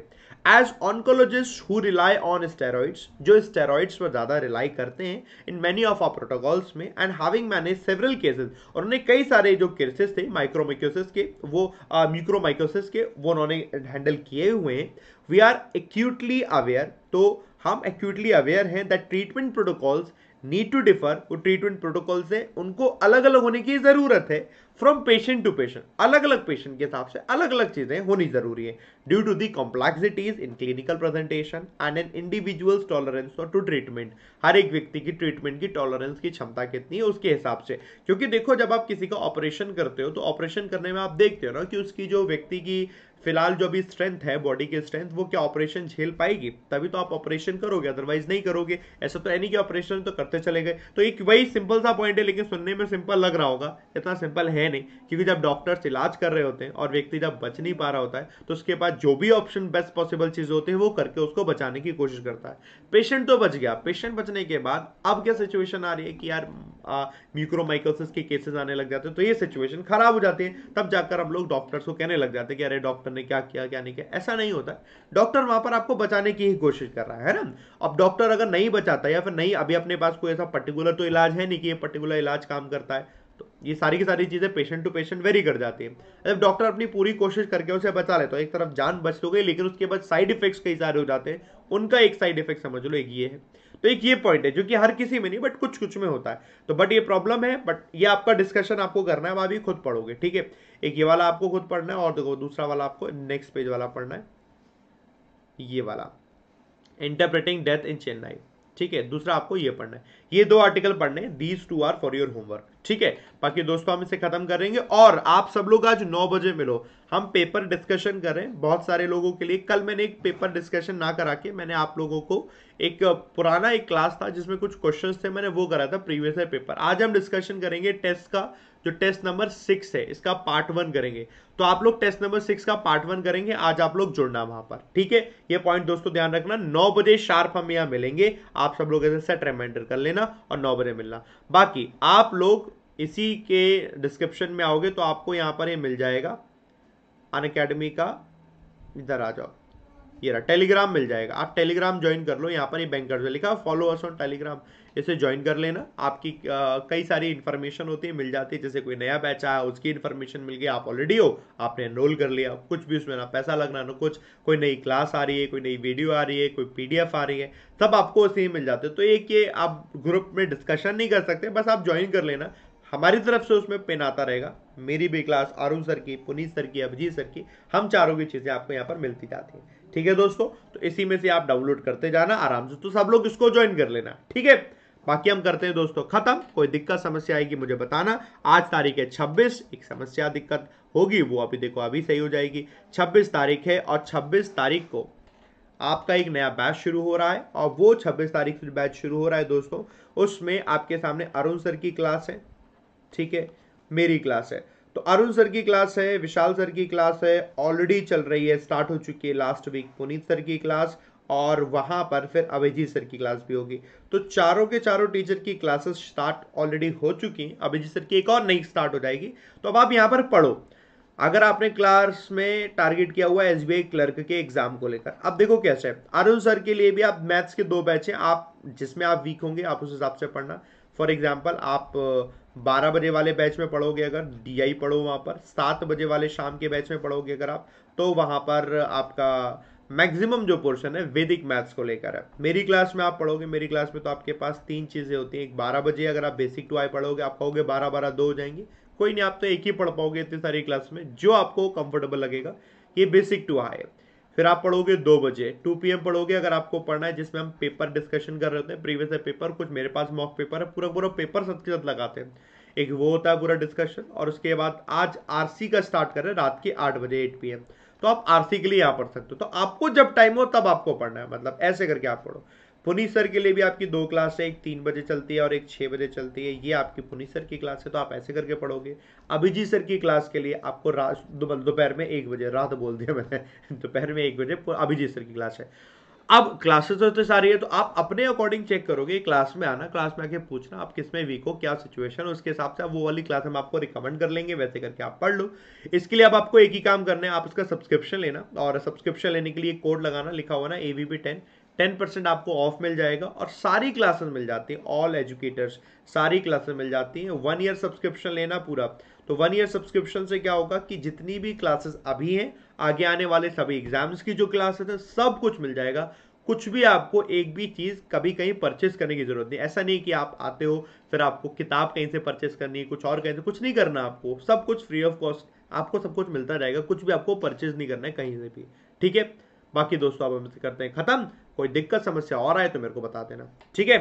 [SPEAKER 1] as oncologist who rely on steroids जो स्टेरॉइड्स पर ज़्यादा रिलाई करते हैं in many of our protocols में and having manage several cases और उन्होंने कई सारे जो केसेस थे माइक्रोमाइक्योसिस के वो uh, के वो उन्होंने हैंडल किए हुए हैं वी आर एक्यूटली अवेयर तो हम एक्यूटली अवेयर हैं that treatment protocols need to differ वो ट्रीटमेंट प्रोटोकॉल से उनको अलग अलग होने की ज़रूरत है फ्रॉम पेशेंट टू पेशेंट अलग अलग पेशेंट के हिसाब से अलग अलग चीज़ें होनी ज़रूरी है due to the complexities in clinical presentation and an individual tolerance to treatment हर एक व्यक्ति की ट्रीटमेंट की टॉलरेंस की क्षमता कितनी है उसके हिसाब से क्योंकि देखो जब आप किसी का ऑपरेशन करते हो तो ऑपरेशन करने में आप देखते हो ना कि उसकी जो व्यक्ति की फिलहाल जो अभी स्ट्रेंथ है बॉडी की स्ट्रेंथ वो क्या ऑपरेशन झेल पाएगी तभी तो आप ऑपरेशन करोगे अदरवाइज नहीं करोगे ऐसा तो एनी कि ऑपरेशन तो करते चले गए तो एक वही सिंपल सा पॉइंट है लेकिन सुनने में सिंपल लग रहा होगा इतना सिंपल है नहीं क्योंकि जब डॉक्टर्स इलाज कर रहे होते हैं और व्यक्ति जब बच नहीं पा रहा होता है तो उसके बाद जो भी ऑप्शन बेस्ट पॉसिबल चीज होते हैं वो करके उसको बचाने की कोशिश करता है पेशेंट तो बच गया पेशेंट बचने के बाद अब क्या सिचुएशन आ रही है कि यार म्यूक्रोमाइकोसिस के केसेस आने लग जाते हैं तो ये सिचुएशन खराब हो जाती है तब जाकर हम लोग डॉक्टर्स को कहने लग जाते हैं कि अरे डॉक्टर डॉक्टर ने क्या किया क्या नहीं किया ऐसा नहीं होता डॉक्टर वहां पर आपको बचाने की ही कोशिश कर रहा है ना अब डॉक्टर अगर नहीं बचाता या फिर नहीं अभी अपने पास कोई ऐसा पर्टिकुलर तो इलाज है नहीं कि ये पर्टिकुलर इलाज काम करता है तो ये सारी की सारी चीज़ें पेशेंट टू पेशेंट वेरी कर जाती है जब डॉक्टर अपनी पूरी कोशिश करके उसे बचा ले तो एक तरफ जान बच तो गई लेकिन उसके बाद साइड इफेक्ट्स कई सारे हो जाते हैं उनका एक साइड इफेक्ट समझ लो एक ये है तो एक ये पॉइंट है जो कि हर किसी में नहीं बट कुछ कुछ में होता है तो बट ये प्रॉब्लम है बट ये आपका डिस्कशन आपको करना है वहाँ भी खुद पढ़ोगे ठीक है एक ये वाला आपको खुद पढ़ना है और देखो दूसरा वाला आपको नेक्स्ट पेज वाला पढ़ना है ये वाला इंटरप्रेटिंग डेथ इन चेन्नई ठीक है दूसरा आपको ये पढ़ना है ये दो आर्टिकल पढ़ने these two are for your homework ठीक है बाकी दोस्तों हम इसे खत्म करेंगे और आप सब लोग आज नौ बजे मिलो हम पेपर डिस्कशन कर रहे हैं बहुत सारे लोगों के लिए कल मैंने एक पेपर डिस्कशन ना करा के मैंने आप लोगों को एक पुराना एक क्लास था जिसमें कुछ क्वेश्चंस थे मैंने वो करा था प्रीवियस पेपर आज हम डिस्कशन करेंगे टेस्ट का जो टेस्ट नंबर सिक्स है इसका पार्ट वन करेंगे तो आप लोग टेस्ट नंबर सिक्स का पार्ट वन करेंगे आज आप लोग जुड़ना वहां पर ठीक है ये पॉइंट दोस्तों ध्यान रखना नौ बजे शार्प हम यहां मिलेंगे आप सब लोग ऐसे सेट रिमाइंडर कर लेना और नौ बजे मिलना बाकी आप लोग इसी के डिस्क्रिप्शन में आओगे तो आपको यहां पर ये यह मिल जाएगा अन अकेडमी का इधर आ जाओ ये रहा टेलीग्राम मिल जाएगा आप टेलीग्राम ज्वाइन कर लो यहाँ पर ये बैंकर्स लिखा फॉलो अस ऑन टेलीग्राम इसे ज्वाइन कर लेना आपकी कई सारी इन्फॉर्मेशन होती है मिल जाती है जैसे कोई नया बैच आया उसकी इन्फॉर्मेशन मिल गई आप ऑलरेडी हो आपने एनरोल कर लिया कुछ भी उसमें ना पैसा लगना ना कुछ कोई नई क्लास आ रही है कोई नई वीडियो आ रही है कोई पी आ रही है सब आपको उसे ही मिल जाते हैं तो एक ये आप ग्रुप में डिस्कशन नहीं कर सकते बस आप ज्वाइन कर लेना हमारी तरफ से उसमें पेन आता रहेगा मेरी भी क्लास अरुण सर की पुनीत सर की अभिजीत सर की हम चारों की चीज़ें आपको यहाँ पर मिलती जाती हैं ठीक है दोस्तों तो इसी में से आप डाउनलोड करते जाना आराम से तो सब लोग इसको ज्वाइन कर लेना ठीक है बाकी हम करते हैं दोस्तों खत्म कोई दिक्कत समस्या आएगी मुझे बताना आज तारीख है छब्बीस एक समस्या दिक्कत होगी वो अभी देखो अभी सही हो जाएगी छब्बीस तारीख है और छब्बीस तारीख को आपका एक नया बैच शुरू हो रहा है और वो 26 तारीख से बैच शुरू हो रहा है दोस्तों उसमें आपके सामने अरुण सर की क्लास है ठीक है मेरी क्लास है तो अरुण सर की क्लास है विशाल सर की क्लास है ऑलरेडी चल रही है स्टार्ट हो चुकी है लास्ट वीक पुनीत सर की क्लास और वहाँ पर फिर अभिजीत सर की क्लास भी होगी तो चारों के चारों टीचर की क्लासेस स्टार्ट ऑलरेडी हो चुकी हैं अभिजीत सर की एक और नई स्टार्ट हो जाएगी तो अब आप यहाँ पर पढ़ो अगर आपने क्लास में टारगेट किया हुआ है एस क्लर्क के एग्जाम को लेकर अब देखो कैसे है अरुण सर के लिए भी आप मैथ्स के दो बैच हैं आप जिसमें आप वीक होंगे आप उस हिसाब से पढ़ना फॉर एग्जाम्पल आप बारह बजे वाले बैच में पढ़ोगे अगर डी पढ़ो वहाँ पर सात बजे वाले शाम के बैच में पढ़ोगे अगर आप तो वहाँ पर आपका मैक्सिमम जो पोर्शन है वैदिक मैथ्स को लेकर है मेरी क्लास में आप पढ़ोगे मेरी क्लास में तो आपके पास तीन चीज़ें होती हैं एक बारह बजे अगर आप बेसिक टू आई पढ़ोगे आप कहोगे बारह बारह दो हो जाएंगी कोई नहीं आप तो एक ही पढ़ पाओगे इतनी सारी क्लास में जो आपको कंफर्टेबल लगेगा ये बेसिक टू आई फिर आप पढ़ोगे दो बजे टू पी पढ़ोगे अगर आपको पढ़ना है जिसमें हम पेपर डिस्कशन कर रहे होते हैं प्रीवियस पेपर कुछ मेरे पास मॉक पेपर है पूरा पूरा पेपर सबके साथ लगाते हैं एक वो होता है पूरा डिस्कशन और उसके बाद आज आरसी का स्टार्ट कर रहे हैं रात के आठ बजे एट पी तो आप आरसी के लिए यहाँ पढ़ सकते हो तो आपको जब टाइम हो तब आपको पढ़ना है मतलब ऐसे करके आप पढ़ो पुनी सर के लिए भी आपकी दो क्लास है एक तीन बजे चलती है और एक छह बजे चलती है ये आपकी पुनी सर की क्लास है तो आप ऐसे करके पढ़ोगे अभिजीत सर की क्लास के लिए आपको रात दोपहर में एक बजे रात बोल दिया मैंने *laughs* दोपहर में एक बजे अभिजीत सर की क्लास है अब क्लासेस तो सारी है तो आप अपने अकॉर्डिंग चेक करोगे क्लास में आना क्लास में आके पूछना आप किस में वीक हो क्या सिचुएशन है उसके हिसाब से आप वो वाली क्लास हम आपको रिकमेंड कर लेंगे वैसे करके आप पढ़ लो इसके लिए अब आपको एक ही काम करना है आप उसका सब्सक्रिप्शन लेना और सब्सक्रिप्शन लेने के लिए कोड लगाना लिखा हुआ ना A V B ten ten percent आपको ऑफ मिल जाएगा और सारी क्लासेस मिल जाती है ऑल एजुकेटर्स सारी क्लासेस मिल जाती हैं वन ईयर सब्सक्रिप्शन लेना पूरा तो वन ईयर सब्सक्रिप्शन से क्या होगा कि जितनी भी क्लासेस अभी हैं आगे आने वाले सभी एग्जाम्स की जो क्लासेस हैं सब कुछ मिल जाएगा कुछ भी आपको एक भी चीज़ कभी कहीं परचेस करने की ज़रूरत नहीं ऐसा नहीं कि आप आते हो फिर आपको किताब कहीं से परचेस करनी है कुछ और कहीं से कुछ नहीं करना आपको सब कुछ फ्री ऑफ कॉस्ट आपको सब कुछ मिलता रहेगा कुछ भी आपको परचेज नहीं करना है कहीं से भी ठीक है बाकी दोस्तों आप हमसे करते हैं खत्म कोई दिक्कत समस्या और आए तो मेरे को बता देना ठीक है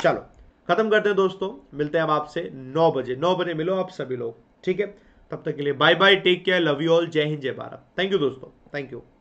[SPEAKER 1] चलो खत्म करते हैं दोस्तों मिलते हैं अब आपसे नौ बजे नौ बजे मिलो आप सभी लोग ठीक है तब तक के लिए bye bye take care love you all जय हिंद जय भारत थैंक यू दोस्तों थैंक यू